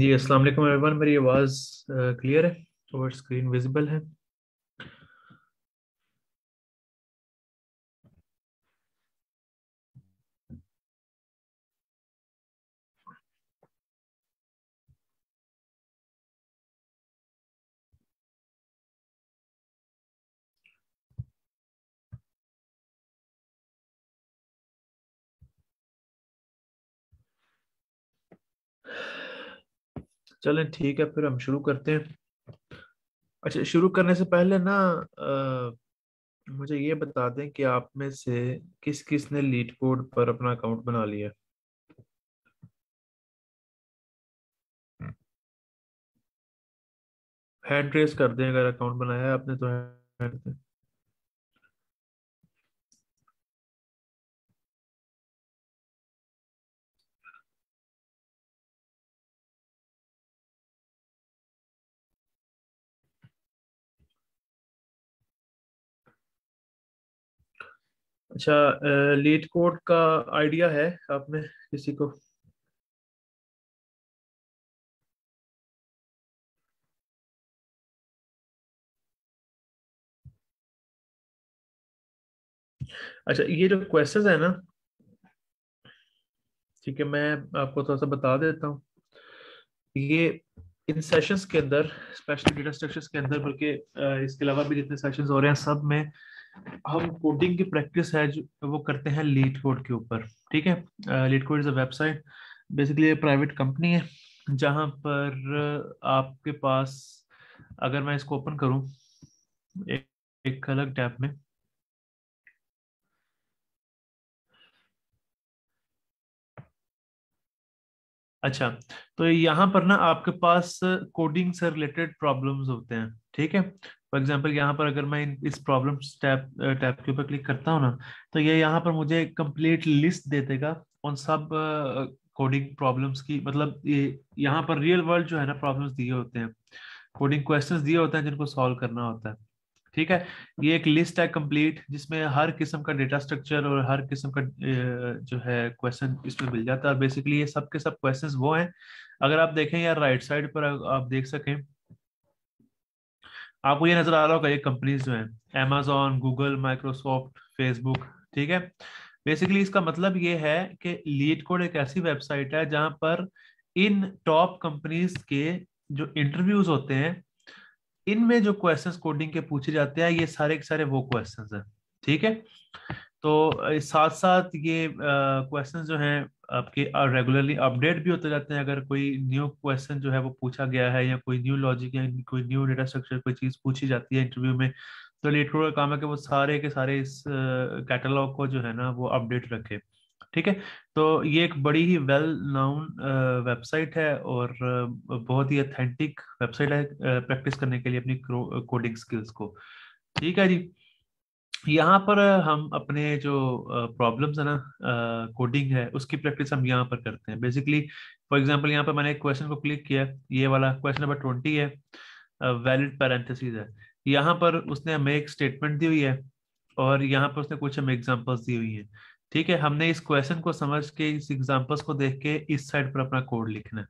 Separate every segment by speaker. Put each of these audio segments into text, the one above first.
Speaker 1: जी अस्सलाम वालेकुम एवरीवन मेरी आवाज़ क्लियर है और स्क्रीन विजिबल है
Speaker 2: चलें ठीक है फिर हम शुरू करते हैं अच्छा शुरू करने से पहले ना आ, मुझे ये बता दें कि आप में से किस किस ने लीड कोड पर अपना
Speaker 1: अकाउंट बना लिया हैंड रेस कर दें अगर अकाउंट बनाया आपने तो हैंड अच्छा लेट कोड का आइडिया है आप में किसी को
Speaker 2: अच्छा ये जो क्वेश्चन है ना ठीक है मैं आपको थोड़ा सा बता देता हूँ ये इन सेशंस के अंदर स्पेशल डेटा स्ट्रक्चर्स के अंदर बल्कि इसके अलावा भी जितने सेशंस हो रहे हैं सब में हम कोडिंग की प्रैक्टिस है जो वो करते हैं लीड कोड के ऊपर ठीक है LeetCode is a website basically private company है जहां पर uh, आपके पास अगर मैं इसको ओपन करूं एक, एक अलग टैब में अच्छा तो यहाँ पर ना आपके पास कोडिंग से रिलेटेड प्रॉब्लम्स होते हैं ठीक है फॉर एग्जाम्पल यहाँ पर अगर मैं इस प्रॉब्लम टैप टैप के ऊपर क्लिक करता हूँ ना तो ये यह यहाँ पर मुझे कंप्लीट लिस्ट दे देगा उन सब कोडिंग प्रॉब्लम्स की मतलब ये यहाँ पर रियल वर्ल्ड जो है ना प्रॉब्लम्स दिए होते हैं कोडिंग क्वेश्चंस दिए होते हैं जिनको सॉल्व करना होता है ठीक है ये एक लिस्ट है कंप्लीट जिसमें हर किस्म का डेटा स्ट्रक्चर और हर किस्म का जो है क्वेश्चन इसमें मिल जाता है और बेसिकली ये सब के सब क्वेश्चंस वो हैं अगर आप देखें यार राइट साइड पर आप देख सकें आपको ये नजर आ रहा होगा ये कंपनीज जो है एमेजोन गूगल माइक्रोसॉफ्ट फेसबुक ठीक है बेसिकली इसका मतलब ये है कि लीड कोड एक ऐसी वेबसाइट है जहां पर इन टॉप कंपनीज के जो इंटरव्यूज होते हैं इनमें जो क्वेश्चंस कोडिंग के पूछे जाते हैं ये सारे के सारे वो क्वेश्चंस हैं ठीक है तो साथ साथ ये क्वेश्चन जो हैं आपके रेगुलरली अपडेट भी होते रहते हैं अगर कोई न्यू क्वेश्चन जो है वो पूछा गया है या कोई न्यू लॉजिक या कोई न्यू डेटा स्ट्रक्चर कोई चीज़ पूछी जाती है इंटरव्यू में तो लेटर का काम है कि वो सारे के सारे इस कैटलॉग को जो है ना वो अपडेट रखे ठीक है तो ये एक बड़ी ही वेल नाउन वेबसाइट है और बहुत ही अथेंटिक वेबसाइट है प्रैक्टिस करने के लिए अपनी कोडिंग स्किल्स को ठीक है जी यहाँ पर हम अपने जो प्रॉब्लम्स है ना कोडिंग है उसकी प्रैक्टिस हम यहाँ पर करते हैं बेसिकली फॉर एग्जांपल यहाँ पर मैंने एक क्वेश्चन को क्लिक किया ये वाला क्वेश्चन नंबर ट्वेंटी है वैलिड पैरेंथेसिस है यहाँ पर उसने हमें एक स्टेटमेंट दी हुई है और यहाँ पर उसने कुछ हमें एग्जाम्पल्स दी हुई है ठीक है हमने इस क्वेश्चन को समझ के इस एग्जाम्पल्स को देख के इस साइड पर अपना कोड लिखना है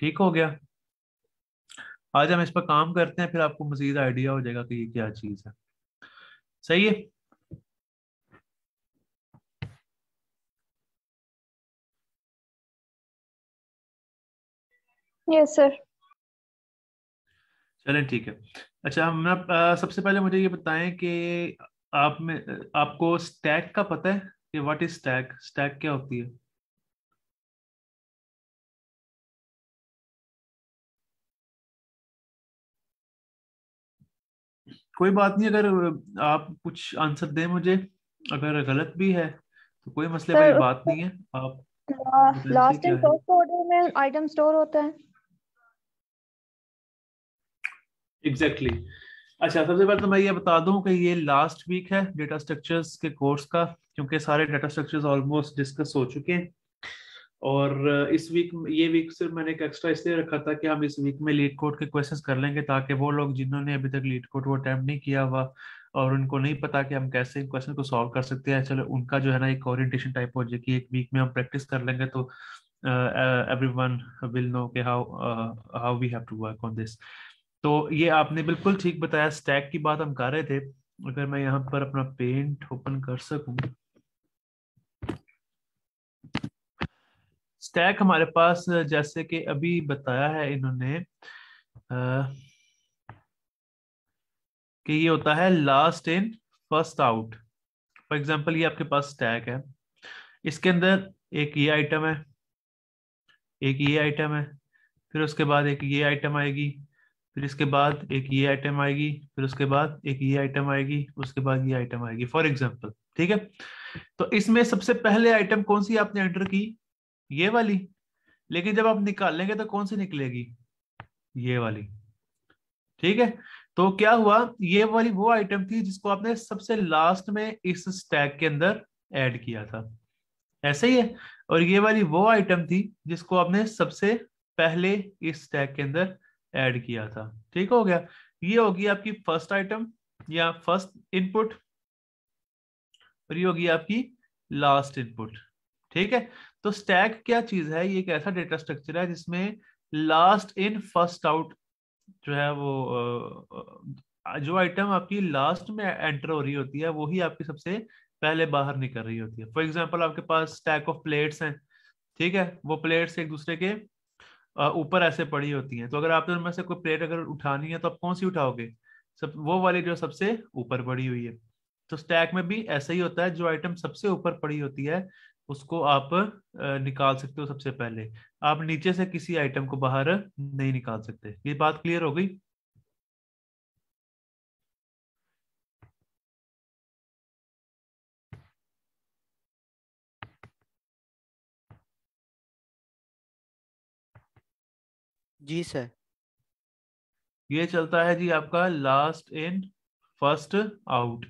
Speaker 2: ठीक हो गया आज हम इस पर काम करते हैं फिर आपको मजीद आइडिया हो जाएगा कि ये क्या चीज़ है सही है यस सर चलें ठीक है अच्छा हम सबसे पहले मुझे ये बताएं कि आप में आपको स्टैक का पता है कि व्हाट इज स्टैक स्टैक क्या होती है कोई बात नहीं अगर आप कुछ आंसर दें मुझे अगर गलत भी है तो कोई मसले वाली बात नहीं है आप लास्ट इन फर्स्ट ऑर्डर में आइटम स्टोर होता है एग्जैक्टली exactly. अच्छा सबसे पहले तो मैं ये बता दूं कि ये लास्ट वीक है डेटा स्ट्रक्चर्स के कोर्स का क्योंकि सारे डेटा स्ट्रक्चर्स ऑलमोस्ट डिस्कस हो चुके हैं और इस वीक ये वीक सिर्फ मैंने एक एक्स्ट्रा इसलिए रखा था कि हम इस वीक में लीड कोड के क्वेश्चंस कर लेंगे ताकि वो लोग जिन्होंने अभी तक लीड कोड को अटैम्प्ट नहीं किया हुआ और उनको नहीं पता कि हम कैसे इन क्वेश्चन को सॉल्व कर सकते हैं चलो उनका जो है ना एक ओरिएंटेशन टाइप हो जाए कि एक वीक में हम प्रैक्टिस कर लेंगे तो एवरी वन विल नो के how how we have to work on this तो ये आपने बिल्कुल ठीक बताया स्टैक की बात हम कर रहे थे अगर मैं यहाँ पर अपना पेंट ओपन कर सकूँ स्टैक हमारे पास जैसे कि अभी बताया है इन्होंने कि ये होता है last in first out for example ये आपके पास स्टैक है इसके अंदर एक ये आइटम है एक ये आइटम है फिर उसके बाद एक ये आइटम आएगी फिर इसके बाद एक ये आइटम आएगी फिर उसके बाद एक ये आइटम आएगी उसके बाद ये आइटम आएगी फॉर एग्जाम्पल ठीक है तो इसमें सबसे पहले आइटम कौन सी आपने एंटर की ये वाली लेकिन जब आप निकाल लेंगे तो कौन सी निकलेगी ये वाली ठीक है तो क्या हुआ ये वाली वो आइटम थी जिसको आपने सबसे लास्ट में इस स्टैक के अंदर ऐड किया था ऐसे ही है और ये वाली वो आइटम थी जिसको आपने सबसे पहले इस स्टैक के अंदर ऐड किया था ठीक हो गया ये होगी आपकी फर्स्ट आइटम या फर्स्ट इनपुट और ये होगी आपकी लास्ट इनपुट ठीक है तो स्टैक क्या चीज है ये एक ऐसा डेटा स्ट्रक्चर है जिसमें लास्ट इन फर्स्ट आउट जो है वो जो आइटम आपकी लास्ट में एंटर हो रही होती है वही आपकी सबसे पहले बाहर निकल रही होती है फॉर एग्जाम्पल आपके पास स्टैक ऑफ प्लेट्स हैं ठीक है वो प्लेट्स एक दूसरे के ऊपर ऐसे पड़ी होती हैं तो अगर आपने उनमें से कोई प्लेट अगर उठानी है तो आप कौन सी उठाओगे सब वो वाली जो सबसे ऊपर पड़ी हुई है तो स्टैक में भी ऐसा ही होता है जो आइटम सबसे ऊपर पड़ी होती है उसको आप निकाल सकते हो सबसे पहले आप नीचे से किसी आइटम को बाहर नहीं निकाल सकते ये बात क्लियर हो गई जी सर ये चलता है जी आपका लास्ट इन फर्स्ट आउट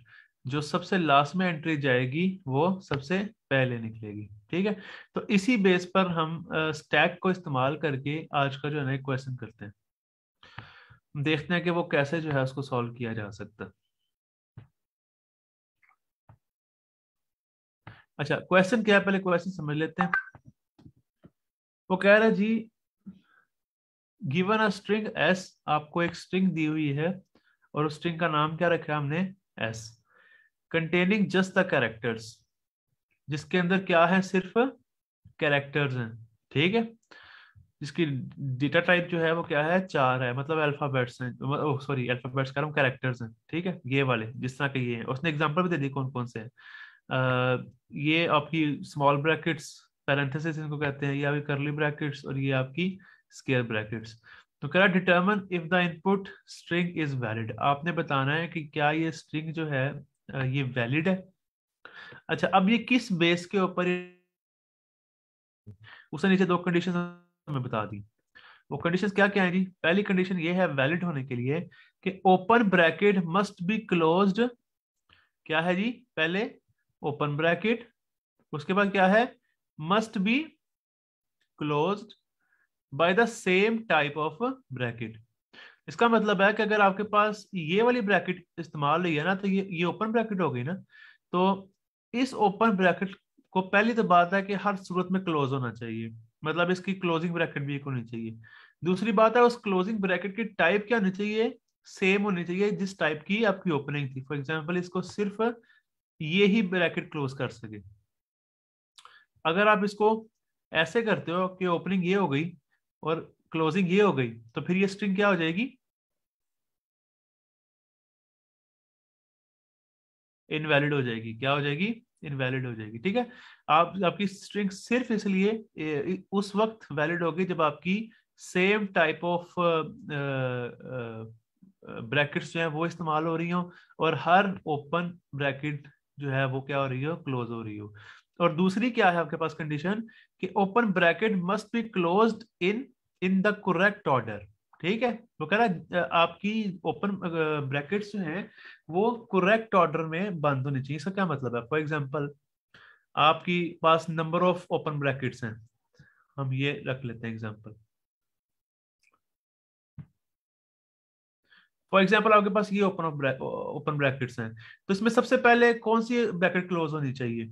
Speaker 2: जो सबसे लास्ट में एंट्री जाएगी वो सबसे पहले निकलेगी ठीक है तो इसी बेस पर हम स्टैक को इस्तेमाल करके आज का जो है ना क्वेश्चन करते हैं देखते हैं कि वो कैसे जो है उसको सॉल्व किया जा सकता है अच्छा क्वेश्चन क्या है पहले क्वेश्चन समझ लेते हैं वो कह रहा है जी गिवन अ स्ट्रिंग एस आपको एक स्ट्रिंग दी हुई है और उस स्ट्रिंग का नाम क्या रखा है हमने s containing just the characters जिसके अंदर क्या है सिर्फ कैरेक्टर्स हैं ठीक है जिसकी डेटा टाइप जो है वो क्या है चार है मतलब अल्फाबेट्स हैं सॉरी अल्फाबेट्स कह रहा हूँ कैरेक्टर्स हैं ठीक है ये वाले जिस तरह के ये हैं उसने एग्जांपल भी दे दी कौन कौन से हैं ये आपकी स्मॉल ब्रैकेट्स पैरेंथेसिस इनको कहते हैं ये आपकी करली ब्रैकेट्स और ये आपकी स्केयर ब्रैकेट्स तो कह रहा determine if the input string is valid आपने बताना है कि क्या ये स्ट्रिंग जो है ये वैलिड है अच्छा अब ये किस बेस के ऊपर उसने नीचे दो कंडीशन हमें बता दी वो कंडीशन क्या क्या है जी पहली कंडीशन ये है वैलिड होने के लिए कि open bracket must be close क्या है जी पहले ओपन ब्रैकेट उसके बाद क्या है must be close by the same type of bracket इसका मतलब है कि अगर आपके पास ये वाली ब्रैकेट इस्तेमाल हुई है ना तो ये ये ओपन ब्रैकेट हो गई ना तो इस ओपन ब्रैकेट को पहली तो बात है कि हर सूरत में क्लोज होना चाहिए मतलब इसकी क्लोजिंग ब्रैकेट भी एक होनी चाहिए दूसरी बात है उस क्लोजिंग ब्रैकेट की टाइप क्या होनी चाहिए सेम होनी चाहिए जिस टाइप की आपकी ओपनिंग थी फॉर एग्जाम्पल इसको सिर्फ ये ही ब्रैकेट क्लोज कर सके अगर आप इसको ऐसे करते हो कि ओपनिंग ये हो गई और क्लोजिंग ये हो गई तो फिर ये स्ट्रिंग क्या हो जाएगी इनवैलिड हो जाएगी क्या हो जाएगी इनवैलिड हो जाएगी ठीक है आप आपकी स्ट्रिंग सिर्फ इसलिए उस वक्त वैलिड होगी जब आपकी सेम टाइप ऑफ ब्रैकेट्स जो है वो इस्तेमाल हो रही हो और हर ओपन ब्रैकेट जो है वो क्या हो रही हो क्लोज हो रही हो और दूसरी क्या है आपके पास कंडीशन कि open bracket must be closed in in the correct order ठीक है वो कह रहा है आपकी ओपन ब्रैकेट्स जो है वो करेक्ट ऑर्डर में बंद होनी चाहिए इसका क्या मतलब है फॉर एग्जाम्पल आपकी पास नंबर ऑफ ओपन ब्रैकेट्स हैं हम ये रख लेते हैं एग्जाम्पल फॉर एग्जाम्पल आपके पास ये ओपन ओपन ब्रैकेट्स हैं तो इसमें सबसे पहले कौन सी ब्रैकेट क्लोज होनी चाहिए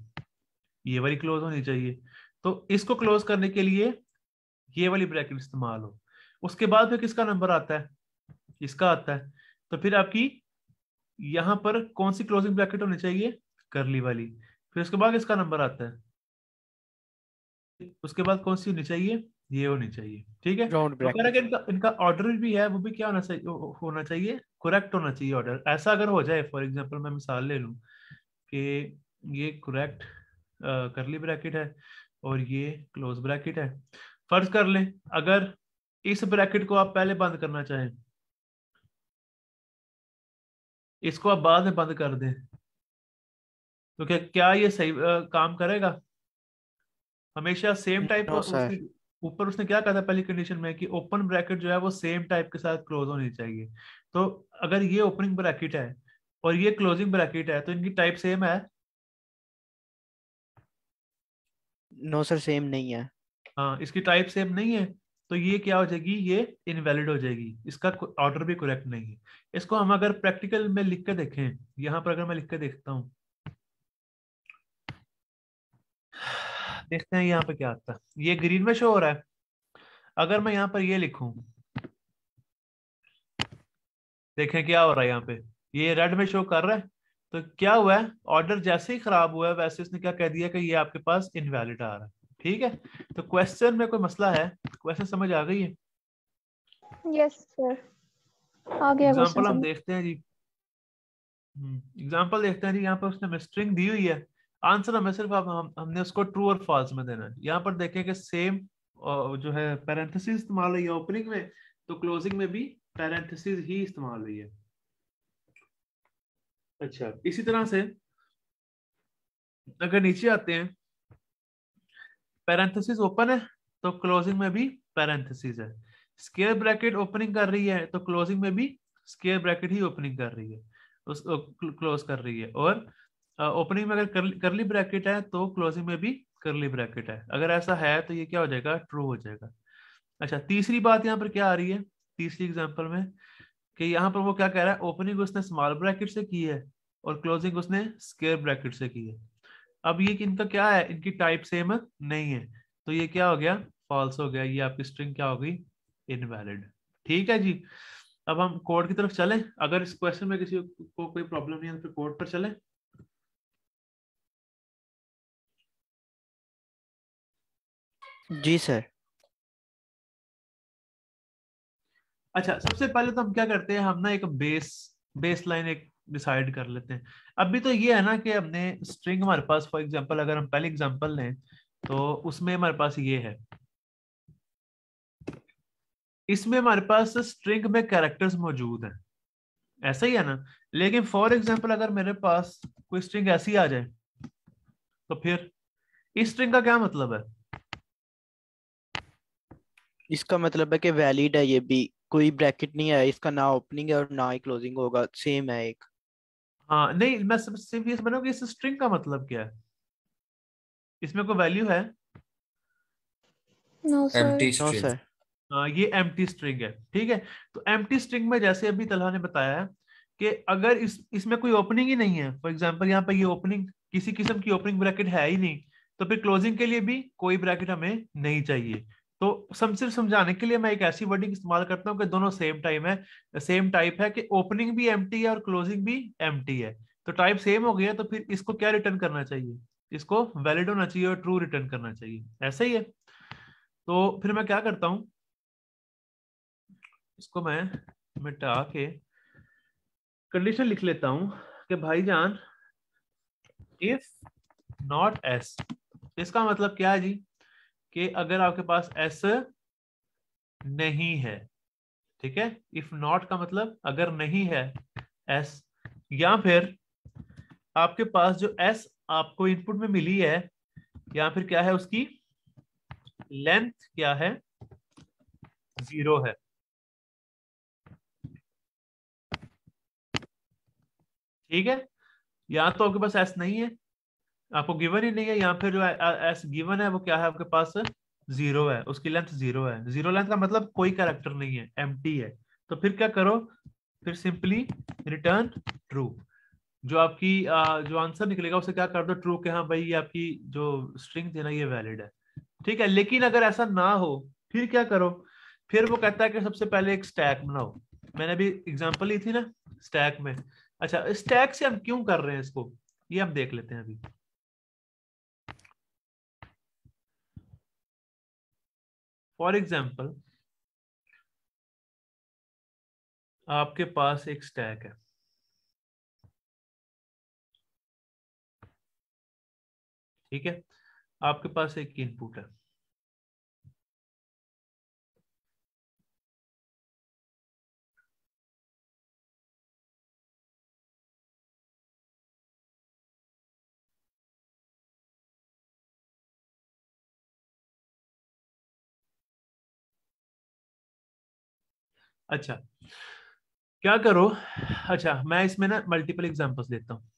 Speaker 2: ये वाली क्लोज होनी चाहिए तो इसको क्लोज करने के लिए ये वाली ब्रैकेट इस्तेमाल हो उसके बाद फिर किसका नंबर आता है इसका आता है तो फिर आपकी यहां पर कौन सी क्लोजिंग ब्रैकेट होनी चाहिए करली वाली फिर उसके बाद इसका नंबर आता है उसके बाद कौन सी होनी चाहिए ये होनी चाहिए ठीक है तो अगर इनका इनका ऑर्डर भी है वो भी क्या होना चाहिए होना चाहिए करेक्ट होना चाहिए ऑर्डर ऐसा अगर हो जाए फॉर एग्जांपल मैं मिसाल ले लू कि ये करेक्ट करली ब्रैकेट है और ये क्लोज ब्रैकेट है फर्ज कर लें अगर इस ब्रैकेट को आप पहले बंद करना चाहें इसको आप बाद में बंद कर दें तो क्या क्या ये सही आ, काम करेगा हमेशा सेम टाइप ऊपर उसने क्या कहा था पहली कंडीशन में कि ओपन ब्रैकेट जो है वो सेम टाइप के साथ क्लोज होनी चाहिए तो अगर ये ओपनिंग ब्रैकेट है और ये क्लोजिंग ब्रैकेट है तो इनकी टाइप सेम है
Speaker 3: नो सर सेम नहीं है
Speaker 2: हाँ इसकी टाइप सेम नहीं है तो ये क्या हो जाएगी ये इनवैलिड हो जाएगी इसका ऑर्डर भी करेक्ट नहीं है इसको हम अगर प्रैक्टिकल में लिख के देखें यहाँ पर अगर मैं लिख के देखता हूं देखते हैं यहाँ पे क्या आता है ये ग्रीन में शो हो रहा है अगर मैं यहाँ पर ये लिखूं देखें क्या हो रहा है यहाँ पे ये रेड में शो कर रहा है तो क्या हुआ है ऑर्डर जैसे ही खराब हुआ है वैसे इसने क्या कह दिया कि ये आपके पास इनवैलिड आ रहा है ठीक है तो क्वेश्चन में कोई मसला है क्वेश्चन समझ आ गई है यस सर आ गया एग्जांपल हम देखते हैं जी एग्जांपल हम्म, देखते हैं जी यहाँ पर उसने स्ट्रिंग दी हुई है आंसर हमें सिर्फ आप हम हमने उसको ट्रू और फॉल्स में देना है यहाँ पर देखें कि सेम जो है पैरेंथेसिस इस्तेमाल हुई है ओपनिंग में तो क्लोजिंग में भी पैरेंथेसिस ही इस्तेमाल हुई है अच्छा इसी तरह से अगर नीचे आते हैं पैरेंथेसिस ओपन है तो क्लोजिंग में भी पैरेंथेसिस है स्केयर ब्रैकेट ओपनिंग कर रही है तो क्लोजिंग में भी स्केयर ब्रैकेट ही ओपनिंग कर रही है उस क्लोज कर रही है और ओपनिंग में अगर करली ब्रैकेट है तो क्लोजिंग में भी करली ब्रैकेट है अगर ऐसा है तो ये क्या हो जाएगा ट्रू हो जाएगा अच्छा तीसरी बात यहाँ पर क्या आ रही है तीसरी एग्जाम्पल में कि यहाँ पर वो क्या कह रहा है ओपनिंग उसने स्मॉल ब्रैकेट से की है और क्लोजिंग उसने स्केयर ब्रैकेट से की है अब ये इनका क्या है इनकी टाइप सेम नहीं है तो ये क्या हो गया फॉल्स हो गया ये आपकी स्ट्रिंग क्या हो गई इनवैलिड ठीक है जी अब हम कोड की तरफ चले अगर इस क्वेश्चन में किसी को कोई प्रॉब्लम नहीं है तो कोड पर चले जी सर अच्छा सबसे पहले तो हम क्या करते हैं हम ना एक बेस बेस लाइन एक डिसाइड कर लेते हैं अभी तो ये है ना कि हमने स्ट्रिंग हमारे पास फॉर एग्जांपल अगर हम पहले एग्जांपल लें तो उसमें हमारे पास ये है इसमें हमारे पास स्ट्रिंग में कैरेक्टर्स मौजूद हैं ऐसा ही है ना लेकिन फॉर एग्जाम्पल अगर मेरे पास कोई स्ट्रिंग ऐसी आ जाए तो फिर इस स्ट्रिंग का क्या मतलब
Speaker 3: है इसका मतलब है कि वैलिड है ये भी कोई ब्रैकेट नहीं है इसका ना ओपनिंग है और ना ही क्लोजिंग होगा सेम है एक हाँ नहीं
Speaker 2: मैं सिर्फ ये समझ रहा इस स्ट्रिंग का मतलब क्या है इसमें कोई वैल्यू है हाँ, ये एम्प्टी स्ट्रिंग है ठीक है तो एम्प्टी स्ट्रिंग में जैसे अभी तलहा ने बताया है कि अगर इस इसमें कोई ओपनिंग ही नहीं है फॉर एग्जाम्पल यहाँ पर ये ओपनिंग किसी किस्म की ओपनिंग ब्रैकेट है ही नहीं तो फिर क्लोजिंग के लिए भी कोई ब्रैकेट हमें नहीं चाहिए तो सम सिर्फ समझाने के लिए मैं एक ऐसी वर्डिंग इस्तेमाल करता हूँ कि दोनों सेम टाइम है सेम टाइप है कि ओपनिंग भी एम है और क्लोजिंग भी एम है तो टाइप सेम हो गया तो फिर इसको क्या रिटर्न करना चाहिए इसको वैलिड होना चाहिए और ट्रू रिटर्न करना चाहिए ऐसा ही है तो फिर मैं क्या करता हूँ इसको मैं मिटा के कंडीशन लिख लेता हूं कि भाईजान इफ नॉट एस इसका मतलब क्या है जी कि अगर आपके पास एस नहीं है ठीक है इफ नॉट का मतलब अगर नहीं है एस या फिर आपके पास जो एस आपको इनपुट में मिली है या फिर क्या है उसकी लेंथ क्या है जीरो है ठीक है या तो आपके पास एस नहीं है आपको गिवन ही नहीं है यहाँ फिर जो एस गिवन है वो क्या है आपके पास जीरो है उसकी लेंथ जीरो है जीरो लेंथ का मतलब कोई कैरेक्टर नहीं है एम है तो फिर क्या करो फिर सिंपली रिटर्न ट्रू जो आपकी जो आंसर निकलेगा उसे क्या कर दो ट्रू के हाँ भाई ये आपकी जो स्ट्रिंग थी ना ये वैलिड है ठीक है लेकिन अगर ऐसा ना हो फिर क्या करो फिर वो कहता है कि सबसे पहले एक स्टैक बनाओ मैंने अभी एग्जाम्पल ली थी ना स्टैक में अच्छा स्टैक से हम क्यों कर रहे हैं इसको ये हम देख लेते हैं अभी
Speaker 1: फॉर एग्जाम्पल आपके पास एक स्टैक है ठीक है आपके पास एक इनपुट है अच्छा क्या करो अच्छा मैं इसमें ना मल्टीपल एग्जाम्पल्स देता हूँ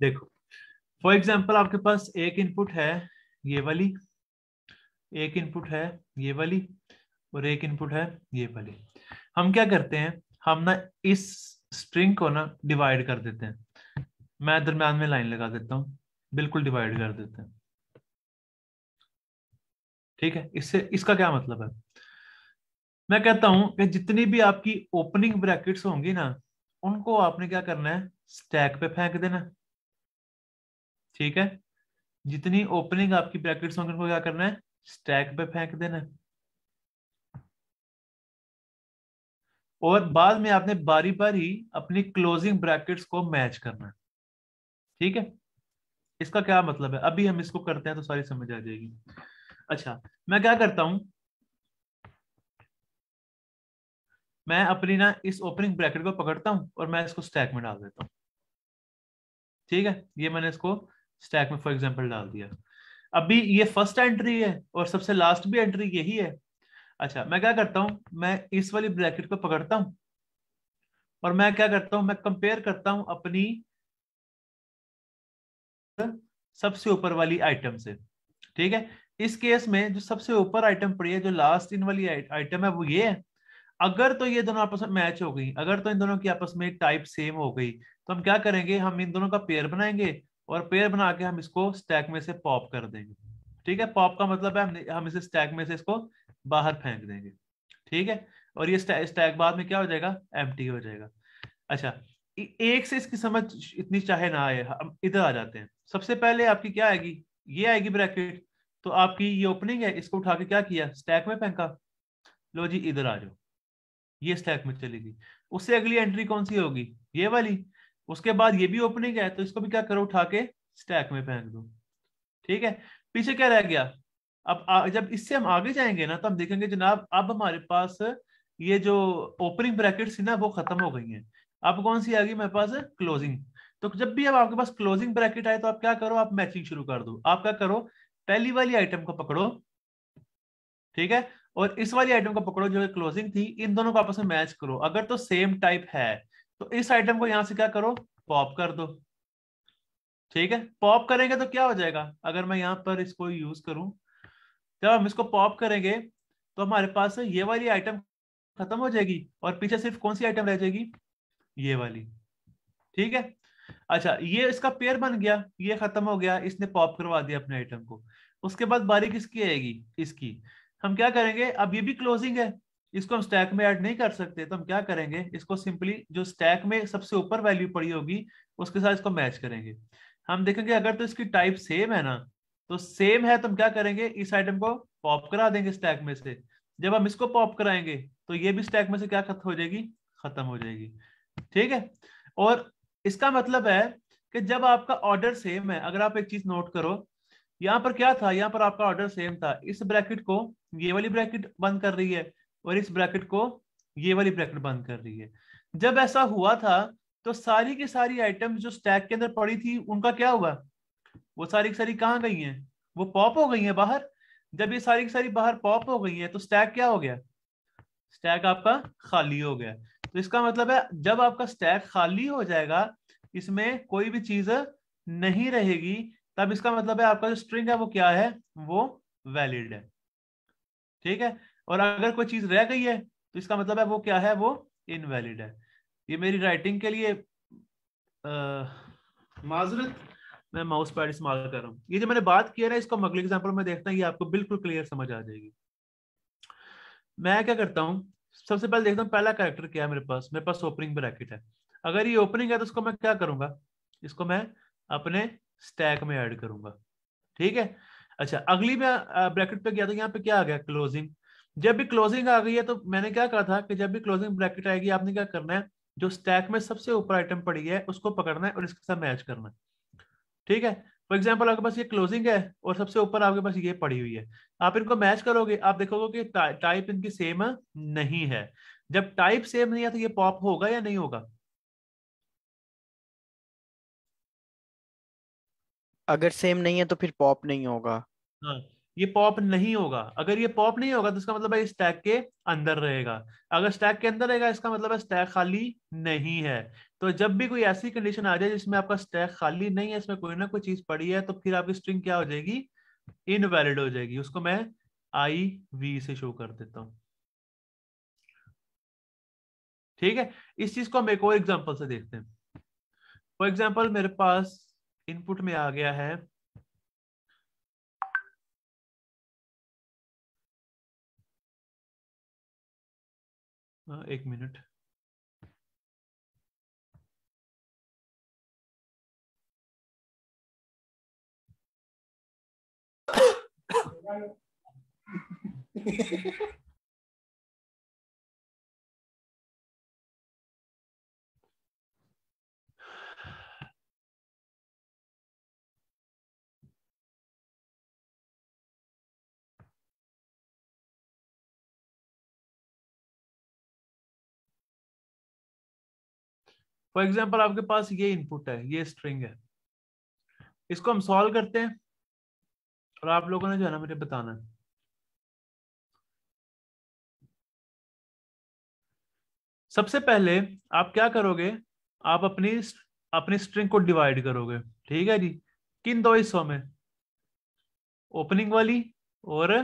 Speaker 2: देखो फॉर एग्जाम्पल आपके पास एक इनपुट है ये वाली एक इनपुट है ये वाली और एक इनपुट है ये वाली हम क्या करते हैं हम ना इस स्ट्रिंग को ना डिवाइड कर देते हैं मैं दरम्यान में लाइन लगा देता हूँ बिल्कुल डिवाइड कर देते हैं ठीक है इससे इसका क्या मतलब है मैं कहता हूं कि जितनी भी आपकी ओपनिंग ब्रैकेट्स होंगी ना उनको आपने क्या करना है स्टैक पे फेंक देना ठीक है जितनी ओपनिंग आपकी ब्रैकेट होंगे उनको क्या करना है स्टैक पे फेंक देना और बाद में आपने बारी बारी अपनी क्लोजिंग ब्रैकेट्स को मैच करना है ठीक है इसका क्या मतलब है अभी हम इसको करते हैं तो सारी समझ आ जाएगी अच्छा मैं क्या करता हूं मैं अपनी ना इस ओपनिंग ब्रैकेट को पकड़ता हूं और मैं इसको स्टैक में डाल देता हूं ठीक है ये मैंने इसको स्टैक में फॉर एग्जाम्पल डाल दिया अभी ये फर्स्ट एंट्री है और सबसे लास्ट भी एंट्री यही है अच्छा मैं क्या करता हूँ मैं इस वाली ब्रैकेट को पकड़ता हूँ और मैं क्या करता हूँ मैं कंपेयर करता हूँ अपनी सबसे ऊपर वाली आइटम से ठीक है इस केस में जो सबसे ऊपर आइटम पड़ी है जो लास्ट इन वाली आइटम है वो ये है अगर तो ये दोनों आपस में मैच हो गई अगर तो इन दोनों की आपस में टाइप सेम हो गई तो हम क्या करेंगे हम इन दोनों का पेयर बनाएंगे और पेयर बना के हम इसको स्टैक में से पॉप कर देंगे ठीक है पॉप का मतलब है हम हम इसे स्टैक में से इसको बाहर फेंक देंगे ठीक है और ये स्टैक स्टैक बाद में क्या हो जाएगा एम हो जाएगा अच्छा एक से इसकी समझ इतनी चाहे ना आए हम इधर आ जाते हैं सबसे पहले आपकी क्या आएगी ये आएगी ब्रैकेट तो आपकी ये ओपनिंग है इसको उठा के क्या किया स्टैक में फेंका लो जी इधर आ जाओ ये स्टैक में चलेगी उससे अगली एंट्री कौन सी होगी ये वाली उसके बाद ये भी ओपनिंग है तो इसको भी क्या करो उठा के स्टैक में फेंक दो ठीक है पीछे क्या रह गया अब आ, जब इससे हम आगे जाएंगे ना तो हम देखेंगे जनाब अब हमारे पास ये जो ओपनिंग ब्रैकेट थी ना वो खत्म हो गई है अब कौन सी आ गई मेरे पास क्लोजिंग तो जब भी अब आपके पास क्लोजिंग ब्रैकेट आए तो आप क्या करो आप मैचिंग शुरू कर दो आप क्या करो पहली वाली आइटम को पकड़ो ठीक है और इस वाली आइटम को पकड़ो जो क्लोजिंग थी इन दोनों को आपस में मैच करो अगर तो सेम टाइप है तो इस आइटम को यहां से क्या करो पॉप कर दो ठीक है पॉप करेंगे तो क्या हो जाएगा अगर मैं यहाँ पर इसको यूज करूं जब हम इसको पॉप करेंगे तो हमारे पास ये वाली आइटम खत्म हो जाएगी और पीछे सिर्फ कौन सी आइटम रह जाएगी ये वाली ठीक है अच्छा ये इसका पेयर बन गया ये खत्म हो गया इसने पॉप करवा दिया अपने आइटम को उसके बाद बारी किसकी आएगी इसकी हम क्या करेंगे अब ये भी क्लोजिंग है इसको हम स्टैक में ऐड नहीं कर सकते तो हम क्या करेंगे इसको सिंपली जो स्टैक में सबसे ऊपर वैल्यू पड़ी होगी उसके साथ इसको मैच करेंगे हम देखेंगे अगर तो इसकी टाइप सेम है ना तो सेम है तो हम क्या करेंगे इस आइटम को पॉप करा देंगे स्टैक में से जब हम इसको पॉप कराएंगे तो ये भी स्टैक में से क्या खत्म हो जाएगी खत्म हो जाएगी ठीक है और इसका मतलब है कि जब आपका ऑर्डर सेम है अगर आप एक चीज नोट करो यहाँ पर क्या था यहाँ पर आपका ऑर्डर सेम था इस ब्रैकेट को ये वाली ब्रैकेट बंद कर रही है और इस ब्रैकेट को ये वाली ब्रैकेट बंद कर रही है जब ऐसा हुआ था तो सारी की सारी आइटम जो स्टैक के अंदर पड़ी थी उनका क्या हुआ वो सारी की सारी कहाँ गई हैं वो पॉप हो गई हैं बाहर जब ये सारी की सारी बाहर पॉप हो गई है तो स्टैक क्या हो गया स्टैक आपका खाली हो गया तो इसका मतलब है जब आपका स्टैक खाली हो जाएगा इसमें कोई भी चीज नहीं रहेगी तब इसका मतलब है आपका जो स्ट्रिंग है वो क्या है वो वैलिड है ठीक है और अगर कोई चीज रह गई है तो इसका मतलब है वो क्या है वो इनवैलिड है ये मेरी राइटिंग के लिए माजरत मैं माउस पैड इस्तेमाल कर रहा हूँ ये जो मैंने बात किया ना इसको हम अगले एग्जाम्पल में देखता हूँ ये आपको बिल्कुल क्लियर समझ आ जाएगी मैं क्या करता हूँ सबसे पहले देखता हूँ पहला कैरेक्टर क्या है मेरे पास मेरे पास ओपनिंग ब्रैकेट है अगर ये ओपनिंग है तो उसको मैं क्या करूंगा इसको मैं अपने स्टैक में ऐड करूंगा ठीक है अच्छा अगली मैं ब्रैकेट पे गया था तो यहाँ पे क्या आ गया क्लोजिंग जब भी क्लोजिंग आ गई है तो मैंने क्या कहा था कि जब भी क्लोजिंग ब्रैकेट आएगी आपने क्या करना है जो स्टैक में सबसे ऊपर आइटम पड़ी है उसको पकड़ना है और इसके साथ मैच करना है ठीक है फॉर एग्जाम्पल आपके पास ये क्लोजिंग है और सबसे ऊपर आपके पास ये पड़ी हुई है आप इनको मैच करोगे आप देखोगे कि टाइप इनकी सेम नहीं है जब टाइप सेम नहीं है तो ये पॉप होगा या नहीं होगा
Speaker 3: अगर सेम नहीं है तो फिर पॉप नहीं होगा
Speaker 2: हाँ ये पॉप नहीं होगा अगर ये पॉप नहीं होगा तो इसका मतलब है स्टैक के अंदर रहेगा अगर स्टैक के अंदर रहेगा इसका मतलब है स्टैक खाली नहीं है तो जब भी कोई ऐसी कंडीशन आ जाए जिसमें आपका स्टैक खाली नहीं है इसमें कोई ना कोई चीज पड़ी है तो फिर आपकी स्ट्रिंग क्या हो जाएगी इनवैलिड हो जाएगी उसको मैं आई वी से शो कर देता हूं ठीक है इस चीज को हम एक और एग्जाम्पल से देखते हैं फॉर एग्जाम्पल मेरे पास इनपुट में आ गया है
Speaker 1: एक मिनट फॉर एग्जाम्पल आपके पास
Speaker 2: ये इनपुट है ये स्ट्रिंग है इसको हम सॉल्व करते हैं और आप लोगों ने जो है ना मुझे बताना है सबसे पहले आप क्या करोगे आप अपनी अपनी स्ट्रिंग को डिवाइड करोगे ठीक है जी किन दो हिस्सों में ओपनिंग वाली और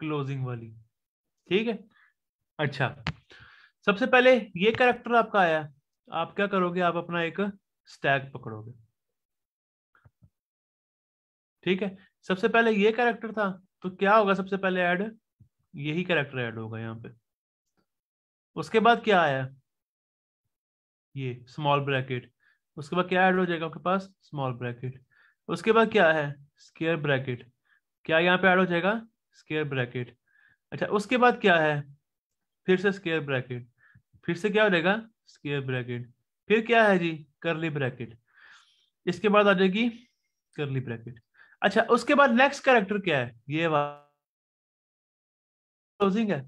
Speaker 2: क्लोजिंग वाली ठीक है अच्छा सबसे पहले ये करेक्टर आपका आया आप क्या करोगे आप अपना एक स्टैग पकड़ोगे ठीक है सबसे पहले ये कैरेक्टर था तो क्या होगा सबसे पहले ऐड यही कैरेक्टर ऐड होगा यहाँ पे उसके बाद क्या आया ये स्मॉल ब्रैकेट उसके बाद क्या ऐड हो जाएगा आपके पास स्मॉल ब्रैकेट उसके बाद क्या है स्केयर ब्रैकेट क्या यहाँ पे ऐड हो जाएगा स्केयर ब्रैकेट अच्छा उसके बाद क्या है फिर से स्केयर ब्रैकेट फिर से क्या हो जाएगा स्केयर ब्रैकेट फिर क्या है जी करली ब्रैकेट इसके बाद आ जाएगी करली ब्रैकेट अच्छा उसके बाद नेक्स्ट कैरेक्टर क्या है ये क्लोजिंग
Speaker 3: है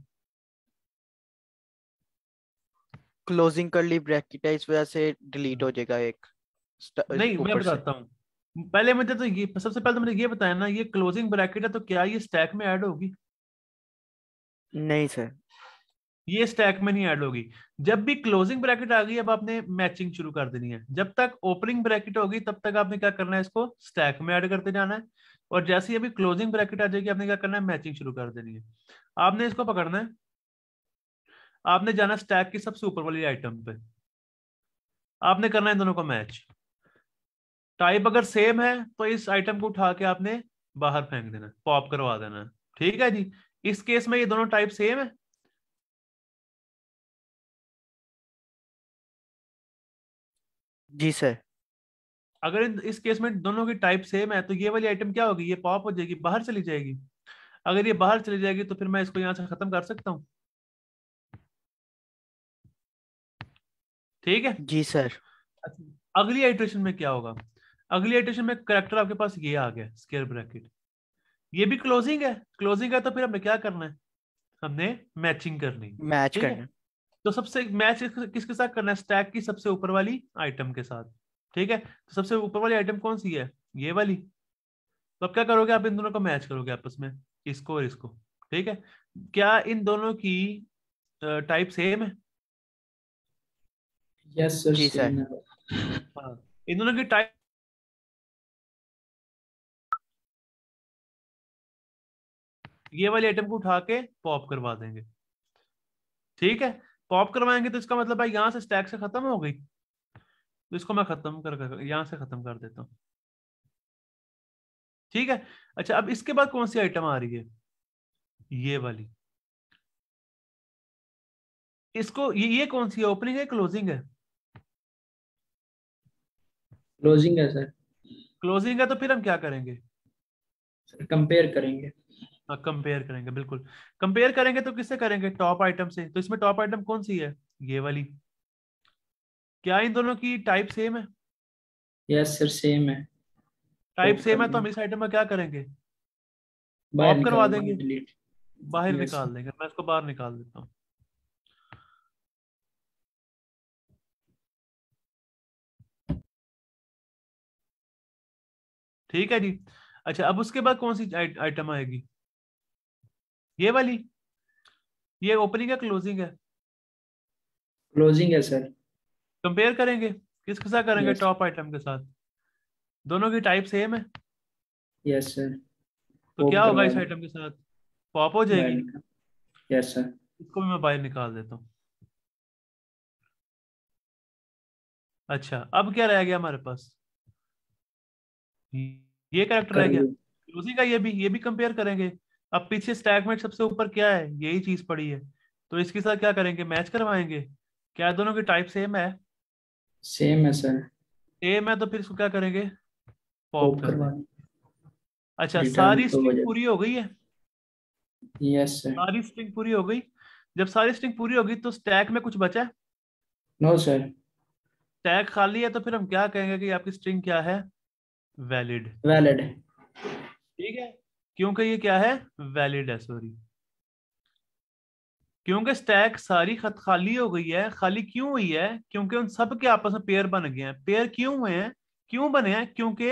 Speaker 3: क्लोजिंग करली ब्रैकेट है इस वजह से डिलीट हो जाएगा एक नहीं मैं बताता हूँ
Speaker 2: पहले मुझे तो ये सबसे पहले तो मुझे ये बताया ना ये क्लोजिंग ब्रैकेट है तो क्या ये स्टैक में ऐड होगी नहीं सर ये स्टैक में नहीं ऐड होगी जब भी क्लोजिंग ब्रैकेट आ गई अब आपने मैचिंग शुरू कर देनी है जब तक ओपनिंग ब्रैकेट होगी तब तक आपने क्या करना है इसको स्टैक में ऐड करते जाना है और जैसे ही अभी क्लोजिंग ब्रैकेट आ जाएगी आपने क्या करना है मैचिंग शुरू कर देनी है आपने इसको पकड़ना है आपने जाना स्टैक की सबसे ऊपर वाली आइटम पे आपने करना है दोनों को मैच टाइप अगर सेम है तो इस आइटम को उठा के आपने बाहर फेंक देना पॉप करवा देना ठीक है जी इस केस में ये दोनों टाइप सेम है
Speaker 1: जी
Speaker 3: सर
Speaker 2: अगर इन इस केस में दोनों की टाइप सेम है तो ये वाली आइटम क्या होगी ये पॉप हो जाएगी बाहर चली जाएगी अगर ये बाहर चली जाएगी तो फिर मैं इसको यहाँ से खत्म कर सकता हूँ ठीक है जी सर अच्छा, अगली आइट्रेशन में क्या होगा अगली आइट्रेशन में करेक्टर आपके पास ये आ गया स्केयर ब्रैकेट ये भी क्लोजिंग है क्लोजिंग है तो फिर हमें क्या करना है हमने मैचिंग करनी
Speaker 3: मैच करना
Speaker 2: तो सबसे मैच किसके साथ करना है स्टैक की सबसे ऊपर वाली आइटम के साथ ठीक है तो सबसे ऊपर वाली आइटम कौन सी है ये वाली तो अब क्या करोगे आप इन दोनों को मैच करोगे आपस में इसको और इसको ठीक है क्या इन दोनों की टाइप सेम है
Speaker 1: यस सर हाँ। इन दोनों की टाइप
Speaker 2: ये वाली आइटम को उठा के पॉप करवा देंगे ठीक है पॉप करवाएंगे तो इसका मतलब भाई यहाँ से स्टैक से खत्म हो गई तो इसको मैं खत्म कर, कर यहाँ से खत्म कर देता हूँ ठीक है अच्छा अब इसके बाद कौन सी आइटम आ रही है ये वाली इसको ये ये कौन सी है ओपनिंग है क्लोजिंग है
Speaker 3: क्लोजिंग है सर
Speaker 2: क्लोजिंग है तो फिर हम क्या करेंगे कंपेयर करेंगे कंपेयर हाँ, करेंगे बिल्कुल कंपेयर करेंगे तो किससे करेंगे टॉप आइटम से तो इसमें टॉप आइटम कौन सी है ये वाली क्या इन दोनों की टाइप सेम है
Speaker 1: यस सर सेम है
Speaker 2: टाइप सेम है तो हम इस आइटम में क्या करेंगे
Speaker 1: ऑफ करवा देंगे बाहर निकाल
Speaker 2: देंगे मैं इसको बाहर निकाल देता हूँ ठीक है जी अच्छा अब उसके बाद कौन सी आइटम आएगी ये वाली ये ओपनिंग है क्लोजिंग है क्लोजिंग है सर कंपेयर करेंगे किसके साथ करेंगे टॉप आइटम के साथ दोनों की टाइप सेम है यस yes, सर तो क्या होगा इस आइटम के साथ पॉप हो जाएगी यस सर इसको भी मैं बाहर निकाल देता हूँ अच्छा अब क्या रह गया हमारे पास ये कैरेक्टर रह गया क्लोजिंग का ये भी ये भी कंपेयर करेंगे अब पीछे स्टैक में सबसे ऊपर क्या है यही चीज पड़ी है तो इसके साथ क्या करेंगे मैच करवाएंगे क्या दोनों की टाइप सेम है
Speaker 1: सेम है सर
Speaker 2: सेम है तो फिर इसको क्या करेंगे पॉप कर अच्छा सारी तो स्ट्रिंग पूरी हो गई है यस सर सारी स्ट्रिंग पूरी हो गई जब सारी स्ट्रिंग पूरी होगी तो स्टैक में कुछ बचा है नो सर टैग खाली है तो फिर हम क्या कहेंगे कि आपकी स्ट्रिंग क्या है वैलिड वैलिड ठीक है क्योंकि ये क्या है वैलिड है सॉरी क्योंकि स्टैक सारी खत खाली हो गई है खाली क्यों हुई है क्योंकि उन सब के आपस में पेयर बन गए हैं पेयर क्यों हुए हैं क्यों बने हैं क्योंकि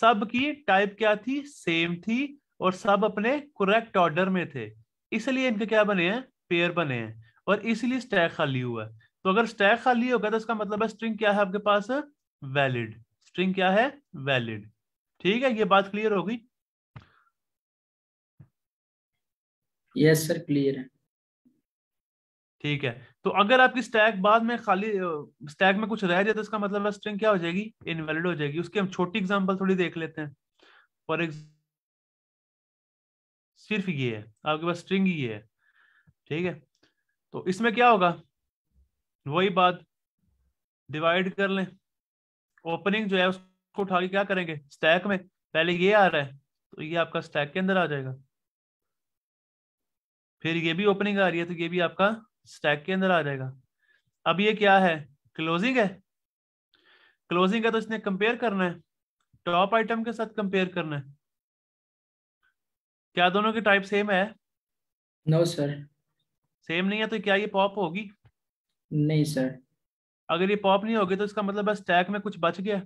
Speaker 2: सब की टाइप क्या थी सेम थी और सब अपने करेक्ट ऑर्डर में थे इसलिए इनके क्या बने हैं पेयर बने हैं और इसलिए स्टैक खाली हुआ है तो अगर स्टैक खाली होगा तो इसका मतलब है स्ट्रिंग क्या है आपके पास वैलिड स्ट्रिंग क्या है वैलिड ठीक है ये बात क्लियर होगी यस सर क्लियर है ठीक है तो अगर आपकी स्टैक बाद में खाली स्टैक में कुछ रह जाए तो इसका मतलब स्ट्रिंग क्या हो जाएगी इनवैलिड हो जाएगी उसकी हम छोटी एग्जांपल थोड़ी देख लेते हैं फॉर एग्जाम्पल सिर्फ ये है आपके पास स्ट्रिंग ही है ठीक है तो इसमें क्या होगा वही बात डिवाइड कर लें ओपनिंग जो है उसको उठा के क्या करेंगे स्टैक में पहले ये आ रहा है तो ये आपका स्टैक के अंदर आ जाएगा फिर ये भी ओपनिंग आ रही है तो ये भी आपका स्टैक के अंदर आ जाएगा अब ये क्या है क्लोजिंग है क्लोजिंग है तो इसने कंपेयर करना है टॉप आइटम के साथ कंपेयर करना है क्या दोनों की टाइप सेम है नो no, सर सेम नहीं है तो क्या ये पॉप होगी नहीं सर अगर ये पॉप नहीं होगी तो इसका मतलब है स्टैक में कुछ बच गया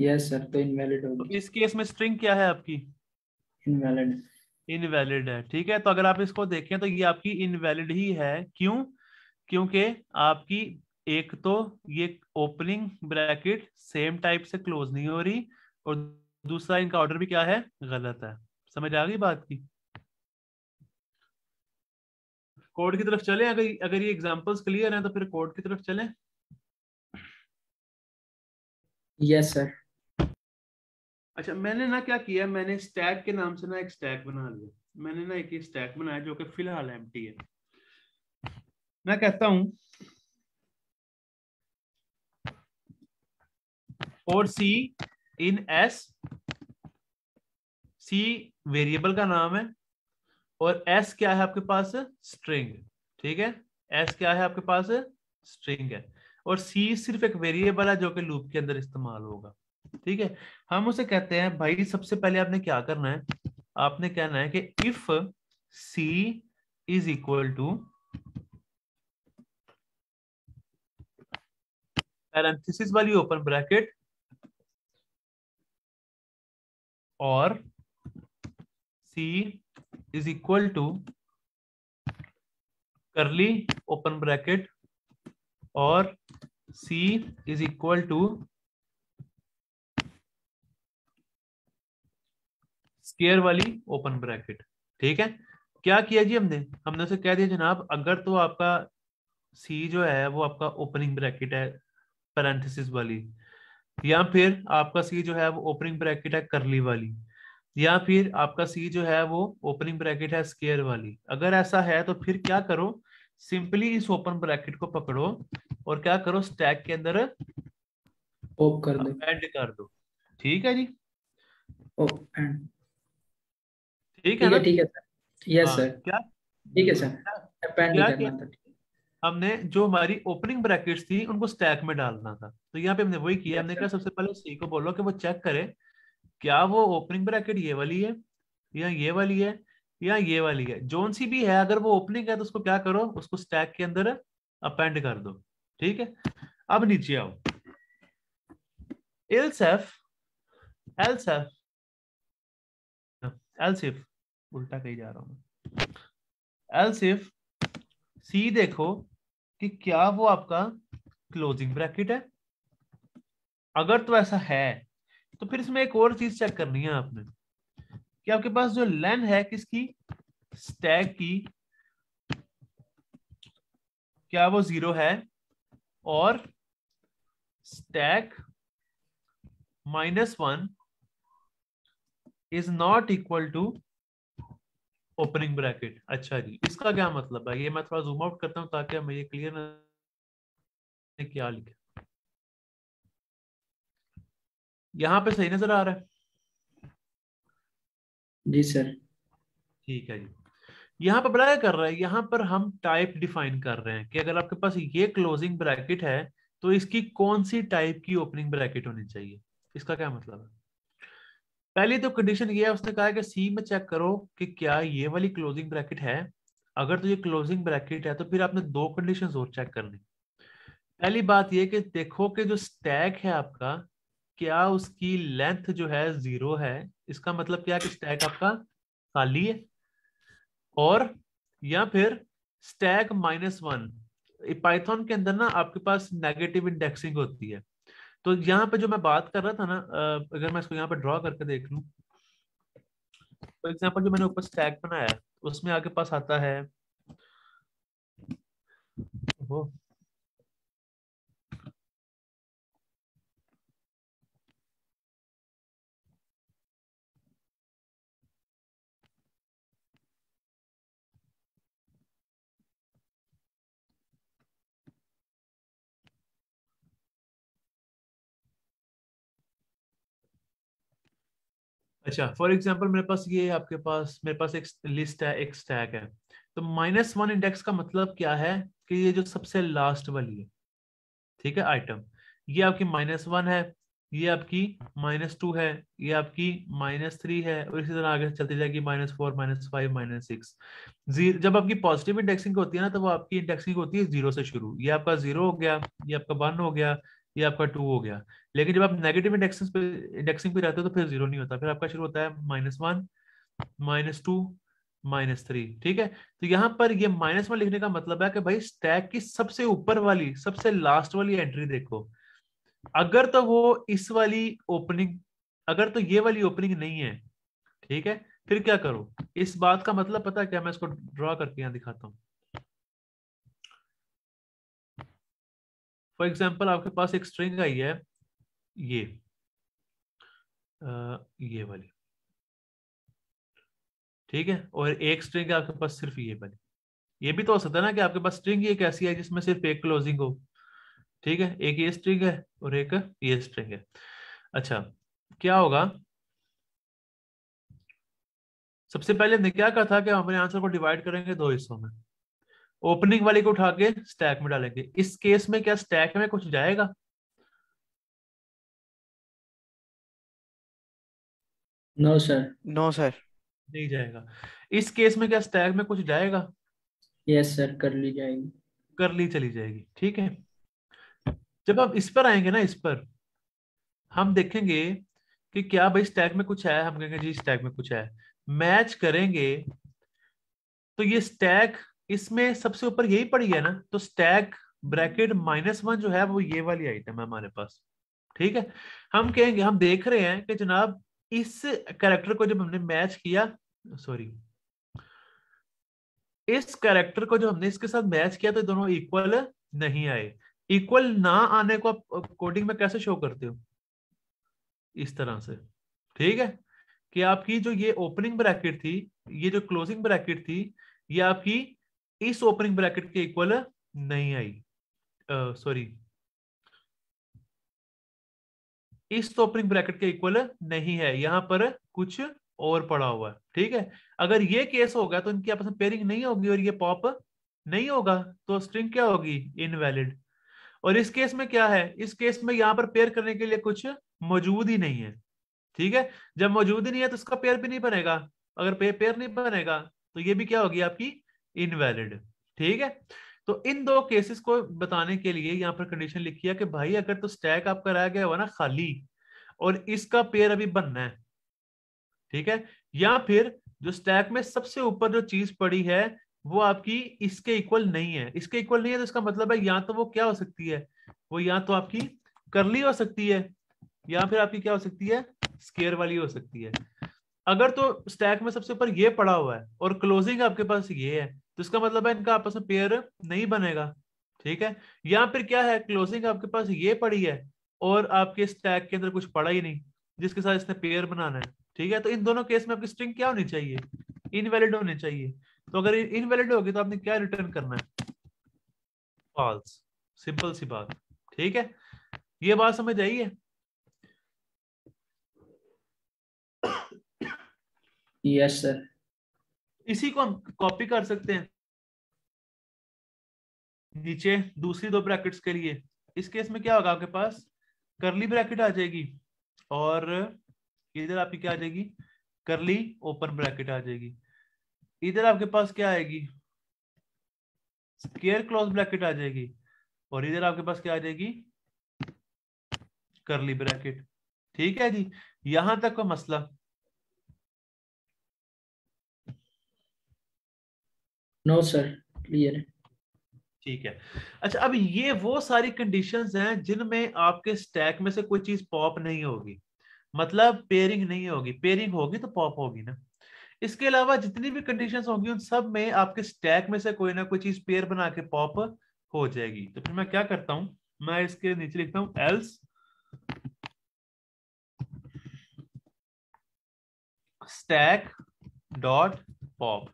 Speaker 3: यस yes, सर तो इनवैलिड होगी तो
Speaker 2: इस केस में स्ट्रिंग क्या है आपकी इनवैलिड इनवैलिड है ठीक है तो अगर आप इसको देखें तो ये आपकी इनवैलिड ही है क्यों क्योंकि आपकी एक तो ये ओपनिंग ब्रैकेट सेम टाइप से क्लोज नहीं हो रही और दूसरा इनका ऑर्डर भी क्या है गलत है समझ आ गई बात की कोड की तरफ चले अगर अगर ये एग्जांपल्स क्लियर हैं तो फिर कोड की तरफ चले यस yes, सर अच्छा मैंने ना क्या किया मैंने स्टैक के नाम से ना एक स्टैक बना लिया मैंने ना एक स्टैक बनाया जो कि फिलहाल टी है मैं कहता हूं और सी इन एस सी वेरिएबल का नाम है और एस क्या है आपके पास स्ट्रिंग ठीक है एस क्या है आपके पास स्ट्रिंग है और सी सिर्फ एक वेरिएबल है जो कि लूप के अंदर इस्तेमाल होगा ठीक है हम उसे कहते हैं भाई सबसे पहले आपने क्या करना है आपने कहना है कि if c is equal to parenthesis वाली ओपन ब्रैकेट और c is equal to curly open bracket और c is equal to square वाली ओपन ब्रैकेट ठीक है क्या किया जी हमने हमने उसे कह दिया जनाब अगर तो आपका सी जो है वो आपका ओपनिंग ब्रैकेट है पैरेंथेसिस वाली या फिर आपका सी जो है वो ओपनिंग ब्रैकेट है करली वाली या फिर आपका सी जो है वो ओपनिंग ब्रैकेट है स्केयर वाली अगर ऐसा है तो फिर क्या करो सिंपली इस ओपन ब्रैकेट को पकड़ो और क्या करो स्टैक के अंदर कर दो एंड कर दो ठीक है जी एंड ठीक है ना ठीक है सर यस सर हाँ। क्या ठीक है सर अपेंड क्या करना था हमने जो हमारी ओपनिंग ब्रैकेट्स थी उनको स्टैक में डालना था तो यहाँ पे हमने वही किया हमने कहा सबसे पहले सी को बोलो कि वो चेक करे क्या वो ओपनिंग ब्रैकेट ये वाली है या ये वाली है या ये वाली है जोन सी भी है अगर वो ओपनिंग है तो उसको क्या करो उसको स्टैक के अंदर अपेंड कर दो ठीक है अब नीचे आओ एफ एल्स एफ उल्टा कही जा रहा हूं एल सिर्फ सी देखो कि क्या वो आपका क्लोजिंग ब्रैकेट है अगर तो ऐसा है तो फिर इसमें एक और चीज चेक करनी है आपने कि आपके पास जो लेन है किसकी स्टैग की क्या वो जीरो है और stack minus one is not equal to opening bracket अच्छा जी इसका क्या मतलब है ये मैं थोड़ा जूम आउट करता हूँ ताकि हमें ये क्लियर ना क्या लिखा
Speaker 1: यहाँ पे सही नजर
Speaker 2: आ रहा है जी सर ठीक है जी यहाँ पर बड़ा कर रहा है यहाँ पर हम टाइप डिफाइन कर रहे हैं कि अगर आपके पास ये क्लोजिंग ब्रैकेट है तो इसकी कौन सी टाइप की ओपनिंग ब्रैकेट होनी चाहिए इसका क्या मतलब है पहली तो कंडीशन ये है उसने कहा है कि सी में चेक करो कि क्या ये वाली क्लोजिंग ब्रैकेट है अगर तो ये क्लोजिंग ब्रैकेट है तो फिर आपने दो कंडीशन और चेक करनी पहली बात ये कि देखो कि जो स्टैक है आपका क्या उसकी लेंथ जो है जीरो है इसका मतलब क्या कि स्टैक आपका खाली है और या फिर स्टैक माइनस वन पाइथन के अंदर ना आपके पास नेगेटिव इंडेक्सिंग होती है तो यहाँ पे जो मैं बात कर रहा था ना अगर मैं इसको यहाँ पे ड्रॉ करके देख लू फॉर एग्जाम्पल जो मैंने ऊपर स्टैक बनाया उसमें आगे पास आता है वो अच्छा फॉर एग्जाम्पल मेरे पास ये आपके पास मेरे पास एक लिस्ट है एक स्टैक है तो माइनस वन इंडेक्स का मतलब क्या है कि ये जो सबसे लास्ट वाली है ठीक है आइटम ये आपकी माइनस वन है ये आपकी माइनस टू है ये आपकी माइनस थ्री है और इसी तरह आगे चलती जाएगी minus four minus five minus six जब आपकी पॉजिटिव इंडेक्सिंग होती है ना तो वो आपकी इंडेक्सिंग होती है जीरो से शुरू ये आपका जीरो हो गया ये आपका वन हो गया ये आपका टू हो गया लेकिन जब आप नेगेटिव इंडेक्सिंग पे इंडेक्सिंग पे रहते हो तो फिर जीरो नहीं होता फिर आपका शुरू होता है minus one minus two minus three ठीक है तो यहाँ पर ये माइनस वन लिखने का मतलब है कि भाई स्टैक की सबसे ऊपर वाली सबसे लास्ट वाली एंट्री देखो अगर तो वो इस वाली ओपनिंग अगर तो ये वाली ओपनिंग नहीं है ठीक है फिर क्या करो इस बात का मतलब पता है क्या मैं इसको ड्रॉ करके यहाँ दिखाता हूँ फॉर एग्जाम्पल आपके पास एक स्ट्रिंग आई है ये आ, ये वाली ठीक है और एक स्ट्रिंग आपके पास सिर्फ ये बनी ये भी तो हो सकता है ना कि आपके पास स्ट्रिंग एक ऐसी है जिसमें सिर्फ एक क्लोजिंग हो ठीक है एक ये स्ट्रिंग है और एक ये स्ट्रिंग है अच्छा क्या होगा सबसे पहले हमने क्या कहा था कि हम अपने आंसर को डिवाइड करेंगे दो हिस्सों में ओपनिंग वाली को उठा के स्टैक में डालेंगे इस केस में क्या स्टैक में कुछ जाएगा
Speaker 1: नो सर नो सर
Speaker 2: नहीं जाएगा इस केस में क्या स्टैक में कुछ जाएगा
Speaker 3: यस yes, सर कर ली जाएगी
Speaker 2: कर ली चली जाएगी ठीक है जब आप इस पर आएंगे ना इस पर हम देखेंगे कि क्या भाई स्टैक में कुछ है हम कहेंगे जी स्टैक में कुछ है मैच करेंगे तो ये स्टैक इसमें सबसे ऊपर यही पड़ी है ना तो स्टैक ब्रैकेट माइनस वन जो है वो ये वाली आइटम है हमारे पास ठीक है हम कहेंगे हम देख रहे हैं कि जनाब इस कैरेक्टर को जब हमने मैच किया सॉरी इस कैरेक्टर को जो हमने इसके साथ मैच किया तो दोनों इक्वल नहीं आए इक्वल ना आने को आप कोडिंग में कैसे शो करते हो इस तरह से ठीक है कि आपकी जो ये ओपनिंग ब्रैकेट थी ये जो क्लोजिंग ब्रैकेट थी ये आपकी इस ओपनिंग ब्रैकेट के इक्वल नहीं आई सॉरी इस ओपनिंग ब्रैकेट के इक्वल नहीं है यहां पर कुछ और पड़ा हुआ है ठीक है अगर ये केस होगा तो इनकी आपस में पेयरिंग नहीं होगी और ये पॉप नहीं होगा तो स्ट्रिंग क्या होगी इनवैलिड और इस केस में क्या है इस केस में यहां पर पेयर करने के लिए कुछ मौजूद ही नहीं है ठीक है जब मौजूद ही नहीं है तो इसका पेयर भी नहीं बनेगा अगर पेयर नहीं बनेगा तो ये भी क्या होगी आपकी इनवैलिड ठीक है तो इन दो केसेस को बताने के लिए यहाँ पर कंडीशन लिखी है कि भाई अगर तो स्टैक आपका रह गया हुआ ना खाली और इसका पेयर अभी बनना है ठीक है या फिर जो स्टैक में सबसे ऊपर जो चीज पड़ी है वो आपकी इसके इक्वल नहीं है इसके इक्वल नहीं है तो इसका मतलब है या तो वो क्या हो सकती है वो या तो आपकी करली हो सकती है या फिर आपकी क्या हो सकती है स्केयर वाली हो सकती है अगर तो स्टैक में सबसे ऊपर ये पड़ा हुआ है और क्लोजिंग आपके पास ये है इसका मतलब है इनका आपस में पेयर नहीं बनेगा ठीक है या फिर क्या है क्लोजिंग आपके पास ये पड़ी है और आपके स्टैक के अंदर कुछ पड़ा ही नहीं जिसके साथ इसने पेयर बनाना है ठीक है तो इन दोनों केस में आपकी स्ट्रिंग क्या होनी चाहिए इनवैलिड होनी चाहिए तो अगर इनवैलिड होगी तो आपने क्या रिटर्न करना है फॉल्स सिंपल सी बात ठीक है ये बात समझ आई है यस सर इसी को हम कॉपी कर सकते हैं नीचे दूसरी दो ब्रैकेट्स के लिए इस केस में क्या होगा आपके पास करली ब्रैकेट आ जाएगी और इधर आपकी क्या आ जाएगी करली ओपन ब्रैकेट आ जाएगी इधर आपके पास क्या आएगी स्केयर क्लोज ब्रैकेट आ जाएगी और इधर आपके पास क्या आ जाएगी करली ब्रैकेट ठीक है जी यहां तक का मसला नो सर क्लियर है ठीक है अच्छा अब ये वो सारी कंडीशंस हैं जिनमें आपके स्टैक में से कोई चीज पॉप नहीं होगी मतलब पेयरिंग नहीं होगी पेयरिंग होगी तो पॉप होगी ना इसके अलावा जितनी भी कंडीशंस होंगी उन सब में आपके स्टैक में से कोई ना कोई चीज पेयर बना के पॉप हो जाएगी तो फिर मैं क्या करता हूं मैं इसके नीचे लिखता हूं एल्स स्टैक डॉट पॉप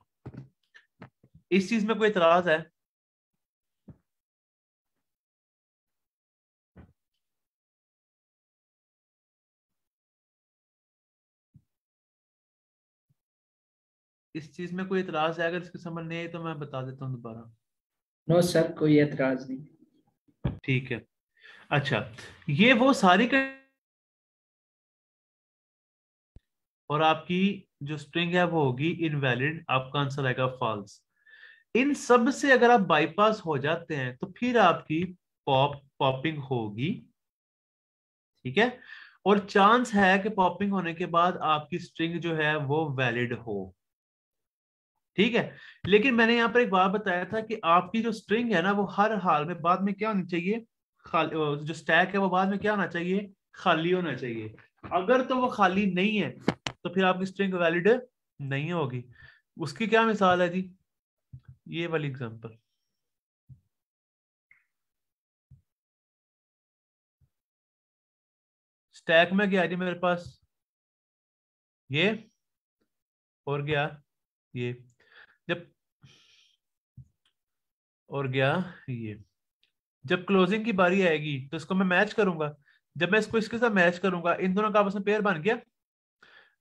Speaker 2: इस चीज में कोई इतराज है इस चीज में कोई इतराज है अगर इसकी समझ नहीं है तो मैं बता देता हूं दोबारा नो सर कोई एतराज नहीं ठीक है अच्छा ये वो सारी कर... और आपकी जो स्ट्रिंग है वो होगी इनवैलिड आपका आंसर आएगा फॉल्स इन सब से अगर आप बाईपास हो जाते हैं तो फिर आपकी पॉप पॉपिंग होगी ठीक है और चांस है कि पॉपिंग होने के बाद आपकी स्ट्रिंग जो है वो वैलिड हो ठीक है लेकिन मैंने यहां पर एक बात बताया था कि आपकी जो स्ट्रिंग है ना वो हर हाल में बाद में क्या होनी चाहिए जो स्टैक है वो बाद में क्या होना चाहिए खाली होना चाहिए अगर तो वो खाली नहीं है तो फिर आपकी स्ट्रिंग वैलिड नहीं होगी उसकी क्या मिसाल है जी ये वाली एग्जांपल स्टैक में गया जी मेरे पास ये और गया ये जब और गया ये जब क्लोजिंग की बारी आएगी तो इसको मैं मैच करूंगा जब मैं इसको इसके साथ मैच करूंगा इन दोनों का आपस में पेयर बन गया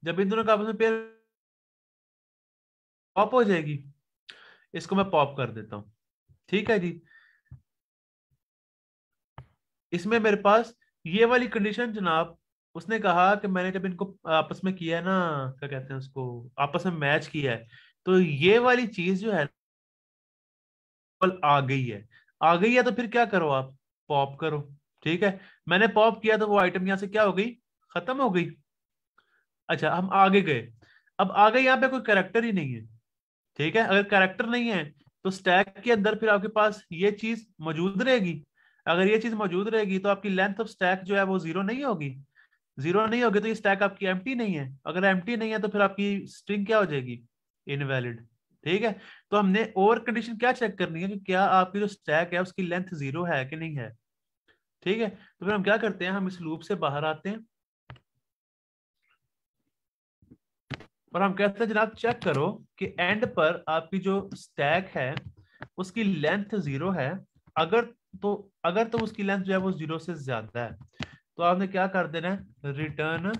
Speaker 2: जब इन दोनों का आपस में पेयर ऑप हो जाएगी इसको मैं पॉप कर देता हूं ठीक है जी इसमें मेरे पास ये वाली कंडीशन जनाब उसने कहा कि मैंने जब इनको आपस में किया है ना क्या कहते हैं उसको आपस में मैच किया है तो ये वाली चीज जो है आ गई है आ गई है तो फिर क्या करो आप पॉप करो ठीक है मैंने पॉप किया तो वो आइटम यहाँ से क्या हो गई खत्म हो गई अच्छा हम आगे गए अब आगे यहाँ पे कोई करेक्टर ही नहीं है ठीक है अगर कैरेक्टर नहीं है तो स्टैक के अंदर फिर आपके पास ये चीज मौजूद रहेगी अगर ये चीज मौजूद रहेगी तो आपकी लेंथ ऑफ स्टैक जो है वो जीरो नहीं होगी जीरो नहीं होगी तो ये स्टैक आपकी एम नहीं है अगर एम नहीं है तो फिर आपकी स्ट्रिंग क्या हो जाएगी इनवैलिड ठीक है तो हमने ओवर कंडीशन क्या चेक करनी है कि क्या आपकी जो स्टैक है उसकी लेंथ जीरो है कि नहीं है ठीक है तो फिर हम क्या करते हैं हम इस लूप से बाहर आते हैं और हम कहते हैं जनाब चेक करो कि एंड पर आपकी जो स्टैक है उसकी लेंथ जीरो है अगर तो अगर तो उसकी लेंथ जो है वो जीरो से ज्यादा है तो आपने क्या कर देना है रिटर्न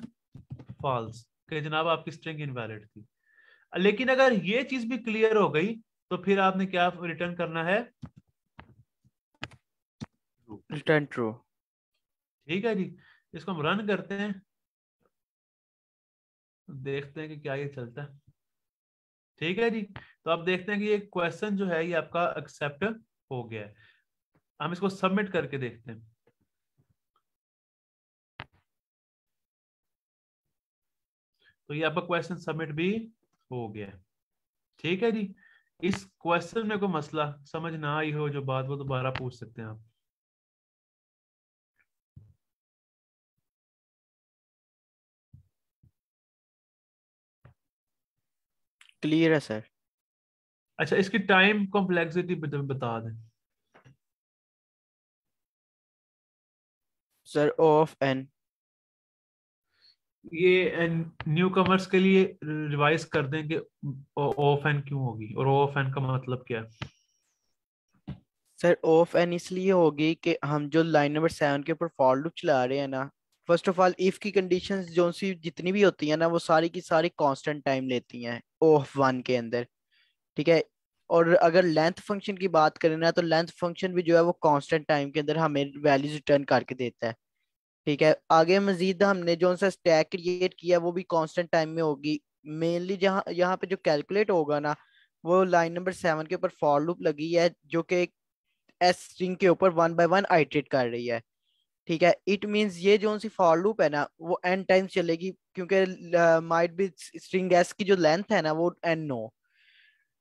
Speaker 2: फॉल्स कि जनाब आपकी स्ट्रिंग इनवैलिड थी लेकिन अगर ये चीज भी क्लियर हो गई तो फिर आपने क्या रिटर्न करना है रिटर्न ट्रू ठीक है जी इसको हम रन करते हैं देखते हैं कि क्या ये चलता है ठीक है जी तो आप देखते हैं कि ये क्वेश्चन जो है ये आपका एक्सेप्ट हो गया है हम इसको सबमिट करके देखते हैं तो ये आपका क्वेश्चन सबमिट भी हो गया है ठीक है जी इस क्वेश्चन में कोई मसला समझ ना आई हो जो बात वो दोबारा पूछ सकते हैं आप
Speaker 1: क्लियर है सर अच्छा इसकी टाइम कॉम्प्लेक्सिटी बता दें सर ऑफ एन
Speaker 2: ये न्यू कमर्स के लिए रिवाइज कर दें कि ऑफ एन क्यों होगी और ऑफ एन का मतलब क्या है
Speaker 3: सर ऑफ एन इसलिए होगी कि हम जो लाइन नंबर सेवन के ऊपर फॉर लूप चला रहे हैं ना फर्स्ट ऑफ ऑल इफ की कंडीशन जो सी जितनी भी होती है ना वो सारी की सारी कॉन्स्टेंट टाइम लेती हैं ओफ वन के अंदर ठीक है और अगर लेंथ फंक्शन की बात करें ना तो लेंथ फंक्शन भी जो है वो कांस्टेंट टाइम के अंदर हमें वैल्यूज रिटर्न करके देता है ठीक है आगे मजीद हमने जो सा स्टैक क्रिएट किया वो भी कॉन्स्टेंट टाइम में होगी मेनली जहाँ यहाँ पे जो कैलकुलेट होगा ना वो लाइन नंबर सेवन के ऊपर फॉर लूप लगी है जो कि एस स्ट्रिंग के ऊपर वन बाय वन आइट्रेट कर रही है ठीक है इट मीन्स ये जो सी फॉर लूप है ना वो एन टाइम्स चलेगी क्योंकि माइट बी स्ट्रिंग एस की जो लेंथ है ना वो एन नो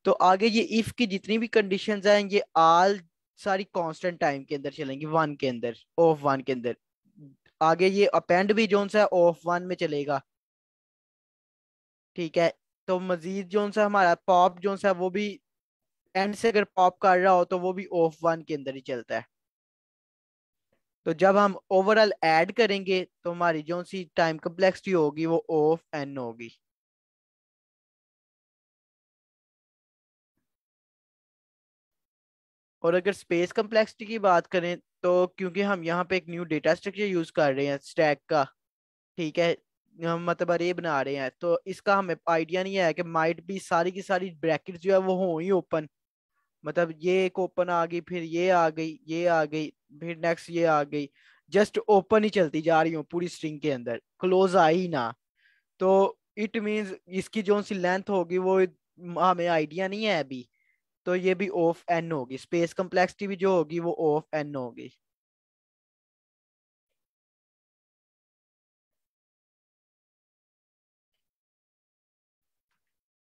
Speaker 3: तो आगे ये इफ की जितनी भी कंडीशन है ये आल सारी कॉन्स्टेंट टाइम के अंदर चलेंगी वन के अंदर ऑफ वन के अंदर आगे ये अपेंड भी जो सा ऑफ वन में चलेगा ठीक है तो मजीद जो सा हमारा पॉप जो सा वो भी एंड से अगर पॉप कर रहा हो तो वो भी ऑफ वन के अंदर ही चलता है तो जब हम ओवरऑल ऐड करेंगे तो हमारी जो सी टाइम कम्प्लेक्सिटी होगी वो ऑफ एन होगी और अगर स्पेस कम्प्लेक्सिटी की बात करें तो क्योंकि हम यहाँ पे एक न्यू डेटा स्ट्रक्चर यूज कर रहे हैं स्टैक का ठीक है हम मतलब अरे बना रहे हैं तो इसका हमें आइडिया नहीं है कि माइट भी सारी की सारी ब्रैकेट जो है वो हो ही ओपन मतलब ये एक ओपन आ गई फिर ये आ गई ये आ गई फिर नेक्स्ट ये आ गई जस्ट ओपन ही चलती जा रही हूँ पूरी स्ट्रिंग के अंदर क्लोज आई ना तो इट मीन्स इसकी जो सी लेंथ होगी वो हमें आइडिया नहीं है अभी तो ये भी ऑफ एन होगी स्पेस कम्प्लेक्सिटी भी जो होगी वो ऑफ एन होगी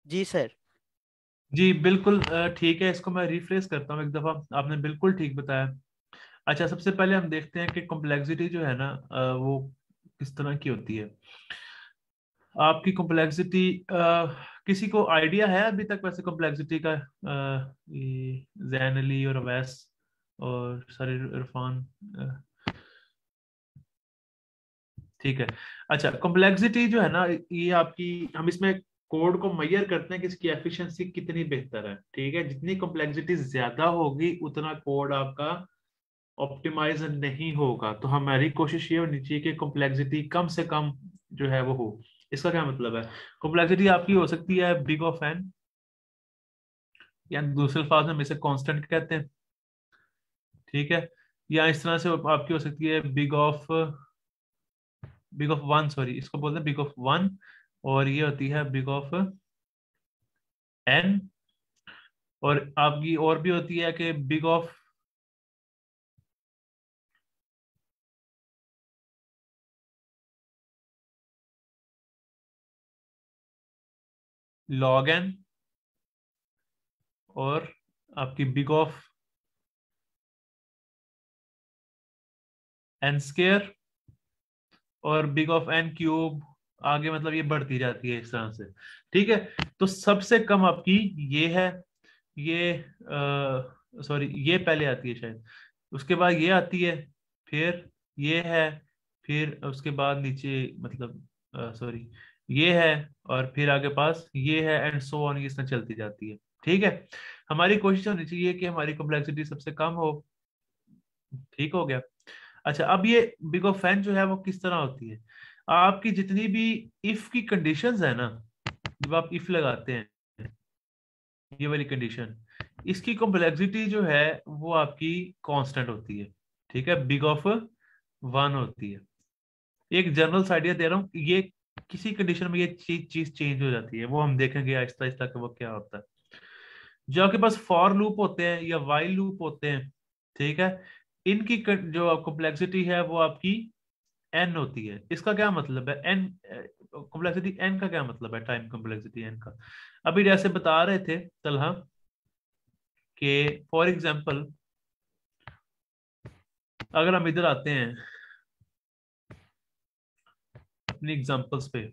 Speaker 2: जी सर जी बिल्कुल ठीक है इसको मैं रिफ्रेश करता हूँ एक दफा आपने बिल्कुल ठीक बताया अच्छा सबसे पहले हम देखते हैं कि कॉम्प्लेक्सिटी जो है ना वो किस तरह की होती है आपकी कॉम्प्लेक्सिटी किसी को आइडिया है अभी तक वैसे कॉम्प्लेक्सिटी का जैनली अली और अवैस और सारे इरफान ठीक है अच्छा कॉम्प्लेक्सिटी जो है ना ये आपकी हम इसमें कोड को मैयर करते हैं कि इसकी एफिशिएंसी कितनी बेहतर है ठीक है जितनी कॉम्प्लेक्सिटी ज्यादा होगी उतना कोड आपका ऑप्टिमाइज नहीं होगा तो हमारी कोशिश ये होनी चाहिए कि कॉम्प्लेक्सिटी कम से कम जो है वो हो इसका क्या मतलब है कॉम्प्लेक्सिटी आपकी हो सकती है बिग ऑफ एन या दूसरे अल्फाज में इसे कॉन्स्टेंट कहते हैं ठीक है या इस तरह से आपकी हो सकती है big of big of one sorry इसको बोलते हैं बिग ऑफ वन और ये होती है बिग ऑफ एन और आपकी और भी होती है कि बिग ऑफ
Speaker 1: लॉग एन और आपकी बिग ऑफ
Speaker 2: एन स्केयर और बिग ऑफ एन क्यूब आगे मतलब ये बढ़ती जाती है इस तरह से ठीक है तो सबसे कम आपकी ये है ये सॉरी ये पहले आती है शायद उसके बाद ये आती है फिर ये है फिर उसके बाद नीचे मतलब सॉरी ये है और फिर आगे पास ये है एंड सो ऑन ये चलती जाती है ठीक है हमारी कोशिश होनी चाहिए कि हमारी कॉम्प्लेक्सिटी सबसे कम हो ठीक हो गया अच्छा अब ये बिग ऑफ फैन जो है वो किस तरह होती है आपकी जितनी भी इफ की कंडीशंस है ना जब आप इफ लगाते हैं ये वाली कंडीशन इसकी कॉम्प्लेक्सिटी जो है वो आपकी कांस्टेंट होती है ठीक है बिग ऑफ वन होती है एक जनरल आइडिया दे रहा हूँ ये किसी कंडीशन में ये चीज चीज चेंज हो जाती है वो हम देखेंगे आहिस्ता आहिस्ता के वो क्या होता है जो आपके पास फॉर लूप होते हैं या वाइल लूप होते हैं ठीक है इनकी जो कॉम्प्लेक्सिटी है वो आपकी एन होती है इसका क्या मतलब है एन कॉम्प्लेक्सिटी एन का क्या मतलब है टाइम कॉम्प्लेक्सिटी एन का अभी जैसे बता रहे थे तलहा के फॉर एग्जांपल अगर हम इधर आते हैं अपनी एग्जांपल्स पे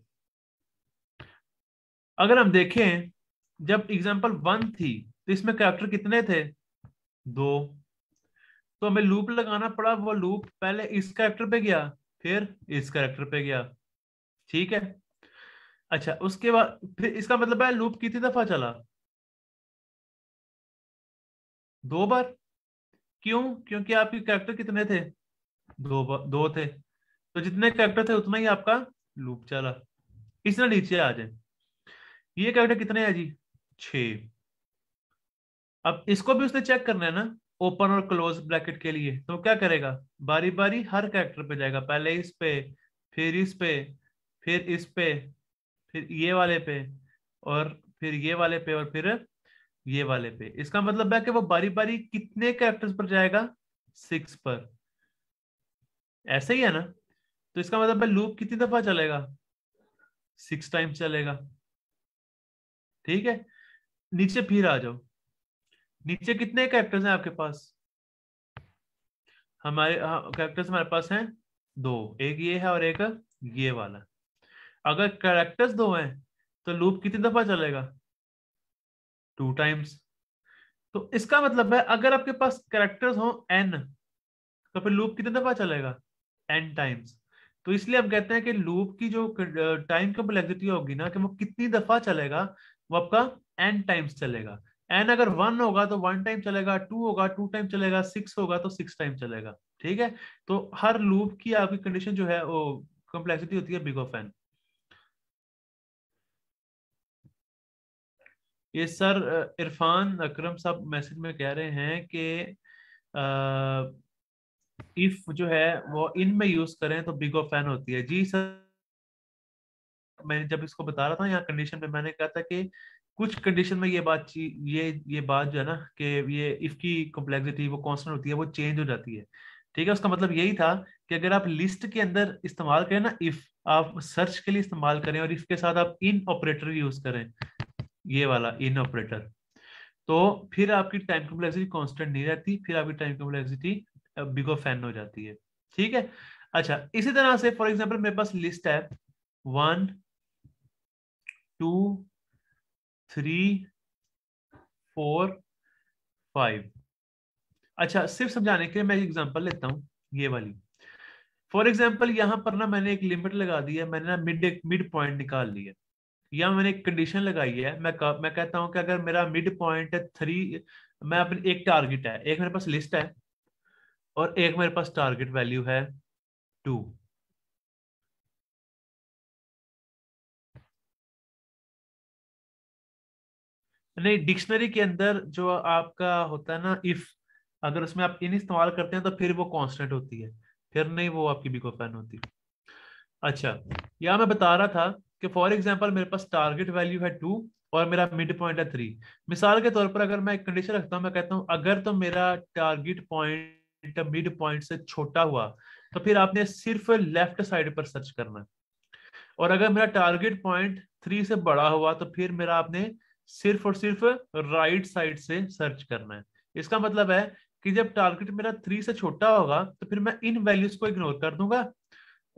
Speaker 2: अगर हम देखें जब एग्जांपल वन थी तो इसमें कैरेक्टर कितने थे दो तो हमें लूप लगाना पड़ा वो लूप पहले इस कैरेक्टर पे गया फिर इस करेक्टर पे गया ठीक है अच्छा उसके बाद फिर इसका मतलब है लूप कितनी दफा चला दो बार क्यों क्योंकि आपके करेक्टर कितने थे दो बार दो थे तो जितने करेक्टर थे उतना ही आपका लूप चला इसने नीचे आ जाए ये करेक्टर कितने हैं जी छ अब इसको भी उसने चेक करना है ना ओपन और क्लोज ब्रैकेट के लिए तो क्या करेगा बारी बारी हर कैरेक्टर पे जाएगा पहले इस पे फिर इस पे फिर इस पे फिर ये वाले पे और फिर ये वाले पे और फिर ये वाले पे इसका मतलब है कि वो बारी बारी कितने कैरेक्टर्स पर जाएगा सिक्स पर ऐसे ही है ना तो इसका मतलब है लूप कितनी दफा चलेगा सिक्स टाइम्स चलेगा ठीक है नीचे फिर आ जाओ नीचे कितने कैरेक्टर्स हैं आपके पास हमारे कैरेक्टर्स हाँ, हमारे पास हैं दो एक ये है और एक ये वाला अगर कैरेक्टर्स दो हैं तो लूप कितनी दफा चलेगा टू टाइम्स तो इसका मतलब है अगर आपके पास कैरेक्टर्स हो एन तो फिर लूप कितनी दफा चलेगा एन टाइम्स तो इसलिए हम कहते हैं कि लूप की जो टाइम कंप्लेक्सिटी होगी ना कि वो कितनी दफा चलेगा वो आपका एन टाइम्स चलेगा एन अगर वन होगा तो वन टाइम चलेगा टू होगा टू टाइम चलेगा सिक्स होगा तो सिक्स टाइम चलेगा ठीक है तो हर लूप की आपकी कंडीशन जो है वो कम्प्लेक्सिटी होती है बिग ऑफ एन ये सर इरफान अकरम साहब मैसेज में कह रहे हैं कि इफ जो है वो इन में यूज करें तो बिग ऑफ एन होती है जी सर मैं जब इसको बता रहा था यहाँ कंडीशन में मैंने कहा था कि कुछ कंडीशन में ये बात ये ये बात जो है ना कि ये इफ की कॉम्प्लेक्सिटी वो कॉन्स्टेंट होती है वो चेंज हो जाती है ठीक है उसका मतलब यही था कि अगर आप लिस्ट के अंदर इस्तेमाल करें ना इफ आप सर्च के लिए इस्तेमाल करें और इफ के साथ आप इन ऑपरेटर यूज करें ये वाला इन ऑपरेटर तो फिर आपकी टाइम कॉम्प्लेक्सिटी कॉन्स्टेंट नहीं रहती फिर आपकी टाइम कॉम्प्लेक्सिटी बिगो फैन हो जाती है ठीक है अच्छा इसी तरह से फॉर एग्जाम्पल मेरे पास लिस्ट है one two three four five अच्छा सिर्फ समझाने के लिए मैं एग्जांपल लेता हूँ ये वाली फॉर एग्जाम्पल यहाँ पर ना मैंने एक लिमिट लगा दी है मैंने ना मिड मिड पॉइंट निकाल लिया या मैंने एक कंडीशन लगाई है मैं कह, मैं कहता हूँ कि अगर मेरा मिड पॉइंट थ्री मैं अपनी एक टारगेट है एक मेरे पास लिस्ट है और एक मेरे पास टारगेट वैल्यू है टू नहीं डिक्शनरी के अंदर जो आपका होता है ना इफ अगर उसमें आप इन इस्तेमाल करते हैं तो फिर वो कांस्टेंट होती है फिर नहीं वो आपकी बिकोफेन होती अच्छा या मैं बता रहा था कि फॉर एग्जाम्पल मेरे पास टारगेट वैल्यू है टू और मेरा मिड पॉइंट है थ्री मिसाल के तौर पर अगर मैं एक कंडीशन रखता हूँ मैं कहता हूँ अगर तो मेरा टारगेट पॉइंट मिड पॉइंट से छोटा हुआ तो फिर आपने सिर्फ लेफ्ट साइड पर सर्च करना और अगर मेरा टारगेट पॉइंट थ्री से बड़ा हुआ तो फिर मेरा आपने सिर्फ और सिर्फ राइट साइड से सर्च करना है इसका मतलब है कि जब टारगेट मेरा थ्री से छोटा होगा तो फिर मैं इन वैल्यूज को इग्नोर कर दूंगा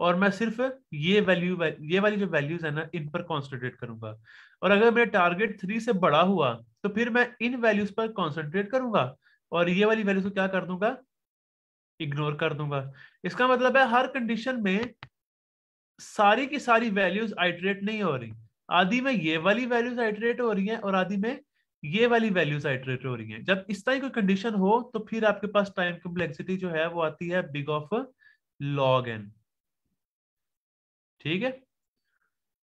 Speaker 2: और मैं सिर्फ ये वैल्यू ये वाली जो वैल्यूज है ना इन पर कॉन्सेंट्रेट करूंगा और अगर मेरा टारगेट थ्री से बड़ा हुआ तो फिर मैं इन वैल्यूज पर कॉन्सेंट्रेट करूंगा और ये वाली वैल्यूज को क्या कर दूंगा इग्नोर कर दूंगा इसका मतलब है हर कंडीशन में सारी की सारी वैल्यूज आइट्रेट नहीं हो रही आधी में ये वाली वैल्यूज आइटरेट हो रही हैं और आधी में ये वाली वैल्यूज आइटरेट हो रही हैं जब इस तरह कोई कंडीशन हो तो फिर आपके पास टाइम कम्प्लेक्सिटी जो है वो आती है बिग ऑफ लॉग एन ठीक है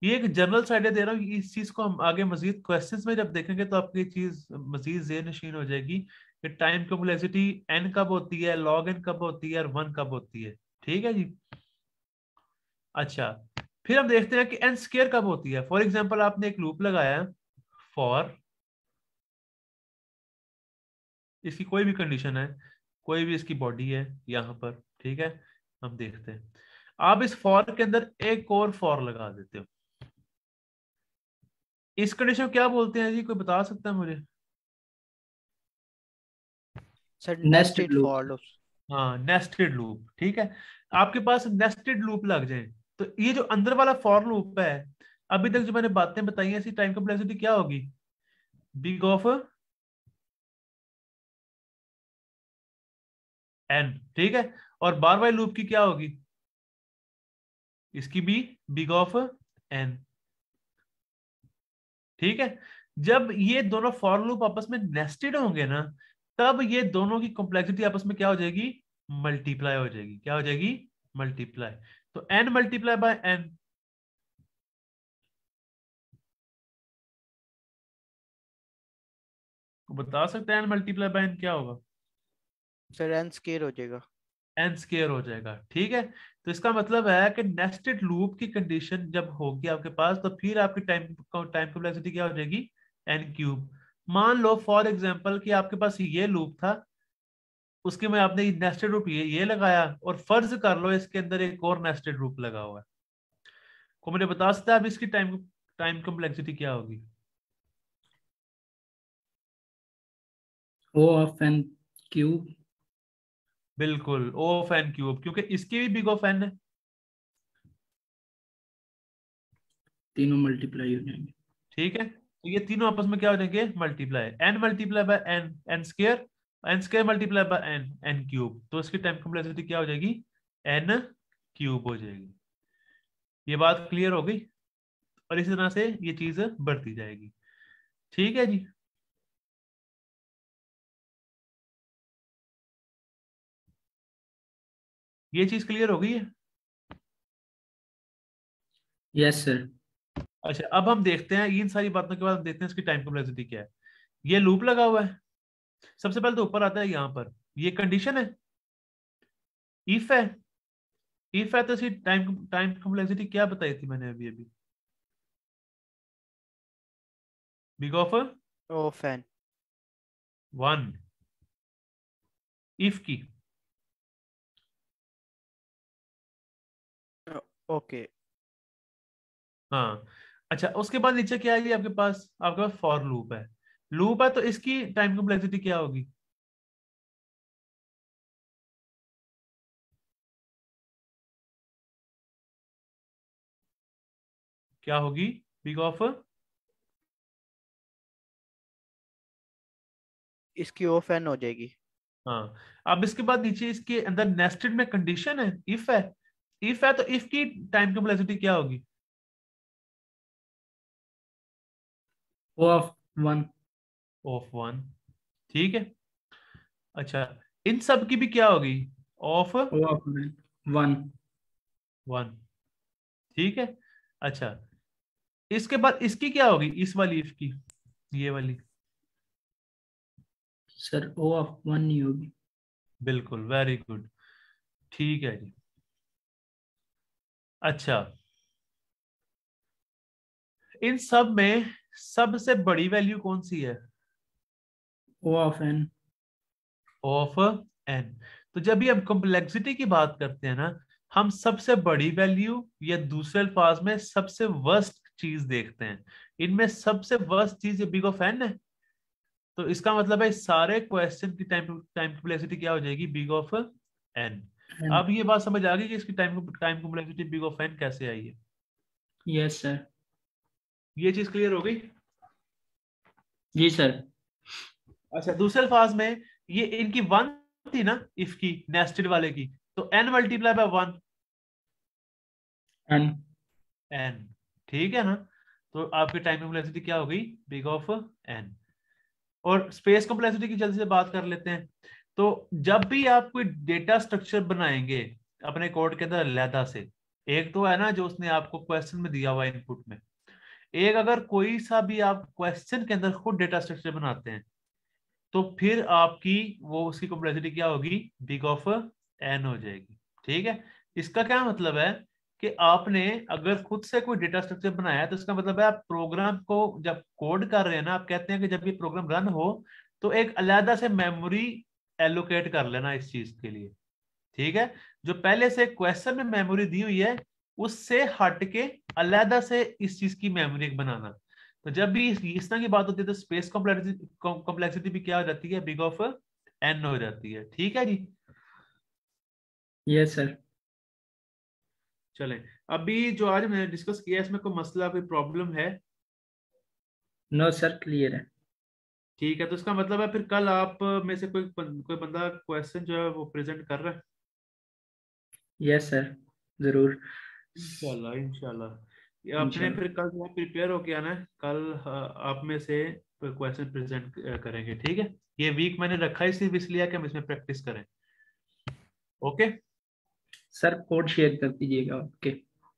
Speaker 2: ये एक जनरल साइड दे रहा हूँ इस चीज को हम आगे मजीद क्वेश्चन में जब देखेंगे तो आपकी चीज मजीद जेर नशीन हो जाएगी कि टाइम कम्प्लेक्सिटी एन कब होती है लॉग एन कब होती है और वन कब होती है ठीक है जी अच्छा फिर हम देखते हैं कि एन स्केयर कब होती है फॉर एग्जाम्पल आपने एक लूप लगाया है फॉर इसकी कोई भी कंडीशन है कोई भी इसकी बॉडी है यहां पर ठीक है हम देखते हैं आप इस फॉर के अंदर एक और फॉर लगा देते हो इस कंडीशन क्या बोलते हैं जी कोई बता सकता है मुझे नेस्टेड लूप हाँ नेस्टेड लूप ठीक है आपके पास नेस्टेड लूप लग जाए तो ये जो अंदर वाला फॉर लूप है अभी तक जो मैंने बातें बताई हैं टाइम कम्प्लेक्सिटी क्या होगी बिग ऑफ एन ठीक है और बार वाई लूप की क्या होगी इसकी भी बिग ऑफ एन ठीक है जब ये दोनों फॉर लूप आपस में नेस्टेड होंगे ना तब ये दोनों की कॉम्प्लेक्सिटी आपस में क्या हो जाएगी मल्टीप्लाई हो जाएगी क्या हो जाएगी मल्टीप्लाई तो एन मल्टीप्लाई बाय एन बता सकते हैं एन मल्टीप्लाई बाय एन क्या होगा
Speaker 3: सर एन स्केयर हो जाएगा
Speaker 2: एन स्केयर हो जाएगा ठीक है तो इसका मतलब है कि नेस्टेड लूप की कंडीशन जब होगी आपके पास तो फिर आपकी टाइम टाइम कम्प्लेक्सिटी क्या हो जाएगी एन क्यूब मान लो फॉर एग्जाम्पल कि आपके पास ये लूप था उसके में आपने नेस्टेड रूप ये ये लगाया और फर्ज कर लो इसके अंदर एक और नेस्टेड रूप लगा हुआ है को मुझे बता सकता है अब इसकी टाइम टाइम कम्प्लेक्सिटी क्या होगी
Speaker 1: ओ ऑफ एन क्यूब
Speaker 2: बिल्कुल ओ ऑफ एन क्यूब क्योंकि इसके भी बिग ऑफ एन है तीनों मल्टीप्लाई हो जाएंगे ठीक है तो ये तीनों आपस में क्या हो जाएंगे multiply n multiply by n n square n square multiply by n n cube तो इसकी टाइम कम्प्लेक्सिटी क्या हो जाएगी एन क्यूब हो जाएगी ये बात क्लियर हो गई और इसी तरह से ये चीज बढ़ती जाएगी ठीक है जी ये चीज क्लियर हो गई है यस सर अच्छा अब हम देखते हैं इन सारी बातों के बाद हम देखते हैं इसकी टाइम कम्प्लेक्सिटी क्या है ये लूप लगा हुआ है सबसे पहले तो ऊपर आता है यहां पर ये कंडीशन है इफ है इफ है तो इसकी टाइम टाइम कॉम्प्लेक्सिटी
Speaker 1: क्या बताई थी मैंने अभी अभी big offer of n one if की ओके
Speaker 2: हाँ अच्छा उसके बाद नीचे क्या है आपके पास आपके पास फॉर लूप है लूप है तो इसकी टाइम कॉम्प्लेक्सिटी क्या होगी
Speaker 1: क्या होगी बिग ऑफ
Speaker 2: इसकी ऑफ एन हो जाएगी हाँ अब इसके बाद नीचे इसके अंदर नेस्टेड में कंडीशन है इफ है इफ है तो इफ की टाइम कम्प्लेक्सिटी क्या होगी ऑफ वन ऑफ वन ठीक है अच्छा इन सब की भी क्या होगी ऑफ वन वन ठीक है अच्छा इसके बाद इसकी क्या होगी इस वाली इफ की ये वाली सर ओ ऑफ वन ही होगी बिल्कुल वेरी गुड ठीक है जी अच्छा इन सब में सबसे बड़ी वैल्यू कौन सी है O of n of n तो जब भी हम कॉम्प्लेक्सिटी की बात करते हैं ना हम सबसे बड़ी वैल्यू या दूसरे अल्फाज में सबसे वर्स्ट चीज देखते हैं इनमें सबसे वर्स्ट चीज ये बिग ऑफ एन है तो इसका मतलब है सारे क्वेश्चन की टाइम टाइम कॉम्प्लेक्सिटी क्या हो जाएगी बिग ऑफ एन अब ये बात समझ आ गई कि इसकी time time complexity big of n कैसे आई है यस सर ये चीज क्लियर हो गई जी सर अच्छा दूसरे अल्फाज में ये इनकी वन थी ना इफ की नेस्टेड वाले की तो n multiply by one n n ठीक है ना तो आपकी टाइम कम्प्लेक्सिटी क्या हो गई बिग ऑफ एन और स्पेस कम्प्लेक्सिटी की जल्दी से बात कर लेते हैं तो जब भी आप कोई डेटा स्ट्रक्चर बनाएंगे अपने कोड के अंदर लैदा से एक तो है ना जो उसने आपको क्वेश्चन में दिया हुआ इनपुट में एक अगर कोई सा भी आप क्वेश्चन के अंदर खुद डेटा स्ट्रक्चर बनाते हैं तो फिर आपकी वो उसकी कॉम्प्लेक्सिटी क्या होगी बिग ऑफ एन हो जाएगी ठीक है इसका क्या मतलब है कि आपने अगर खुद से कोई डेटा स्ट्रक्चर बनाया तो इसका मतलब है आप प्रोग्राम को जब कोड कर रहे हैं ना आप कहते हैं कि जब ये प्रोग्राम रन हो तो एक अलहदा से मेमोरी एलोकेट कर लेना इस चीज के लिए ठीक है जो पहले से क्वेश्चन में मेमोरी दी हुई है उससे हट के अलहदा से इस चीज की मेमोरी बनाना तो जब भी इस तरह की बात होती है तो स्पेस कॉम्प्लेक्सिटी भी क्या हो जाती है बिग ऑफ एन हो जाती है ठीक है जी यस सर चले अभी जो आज मैंने डिस्कस किया इसमें कोई मसला कोई प्रॉब्लम है
Speaker 1: नो सर क्लियर
Speaker 2: है ठीक है तो इसका मतलब है फिर कल आप में से कोई कोई बंदा क्वेश्चन जो है वो प्रेजेंट कर रहा है यस सर जरूर इंशाल्लाह इंशाल्लाह आपने अच्छा। फिर कल जो प्रिपेयर हो गया ना कल आप में से क्वेश्चन प्रेजेंट करेंगे ठीक है ये वीक मैंने रखा है सिर्फ इसलिए कि हम इसमें प्रैक्टिस करें ओके सर कोड शेयर कर
Speaker 1: दीजिएगा ओके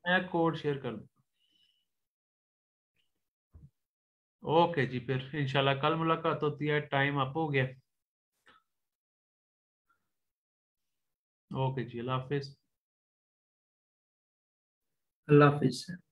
Speaker 1: मैं
Speaker 2: कोड शेयर कर दूँ ओके जी फिर इंशाल्लाह कल मुलाकात होती है टाइम अप हो गया
Speaker 1: ओके जी अल्लाह हाफिज अल्लाह हाफिज सर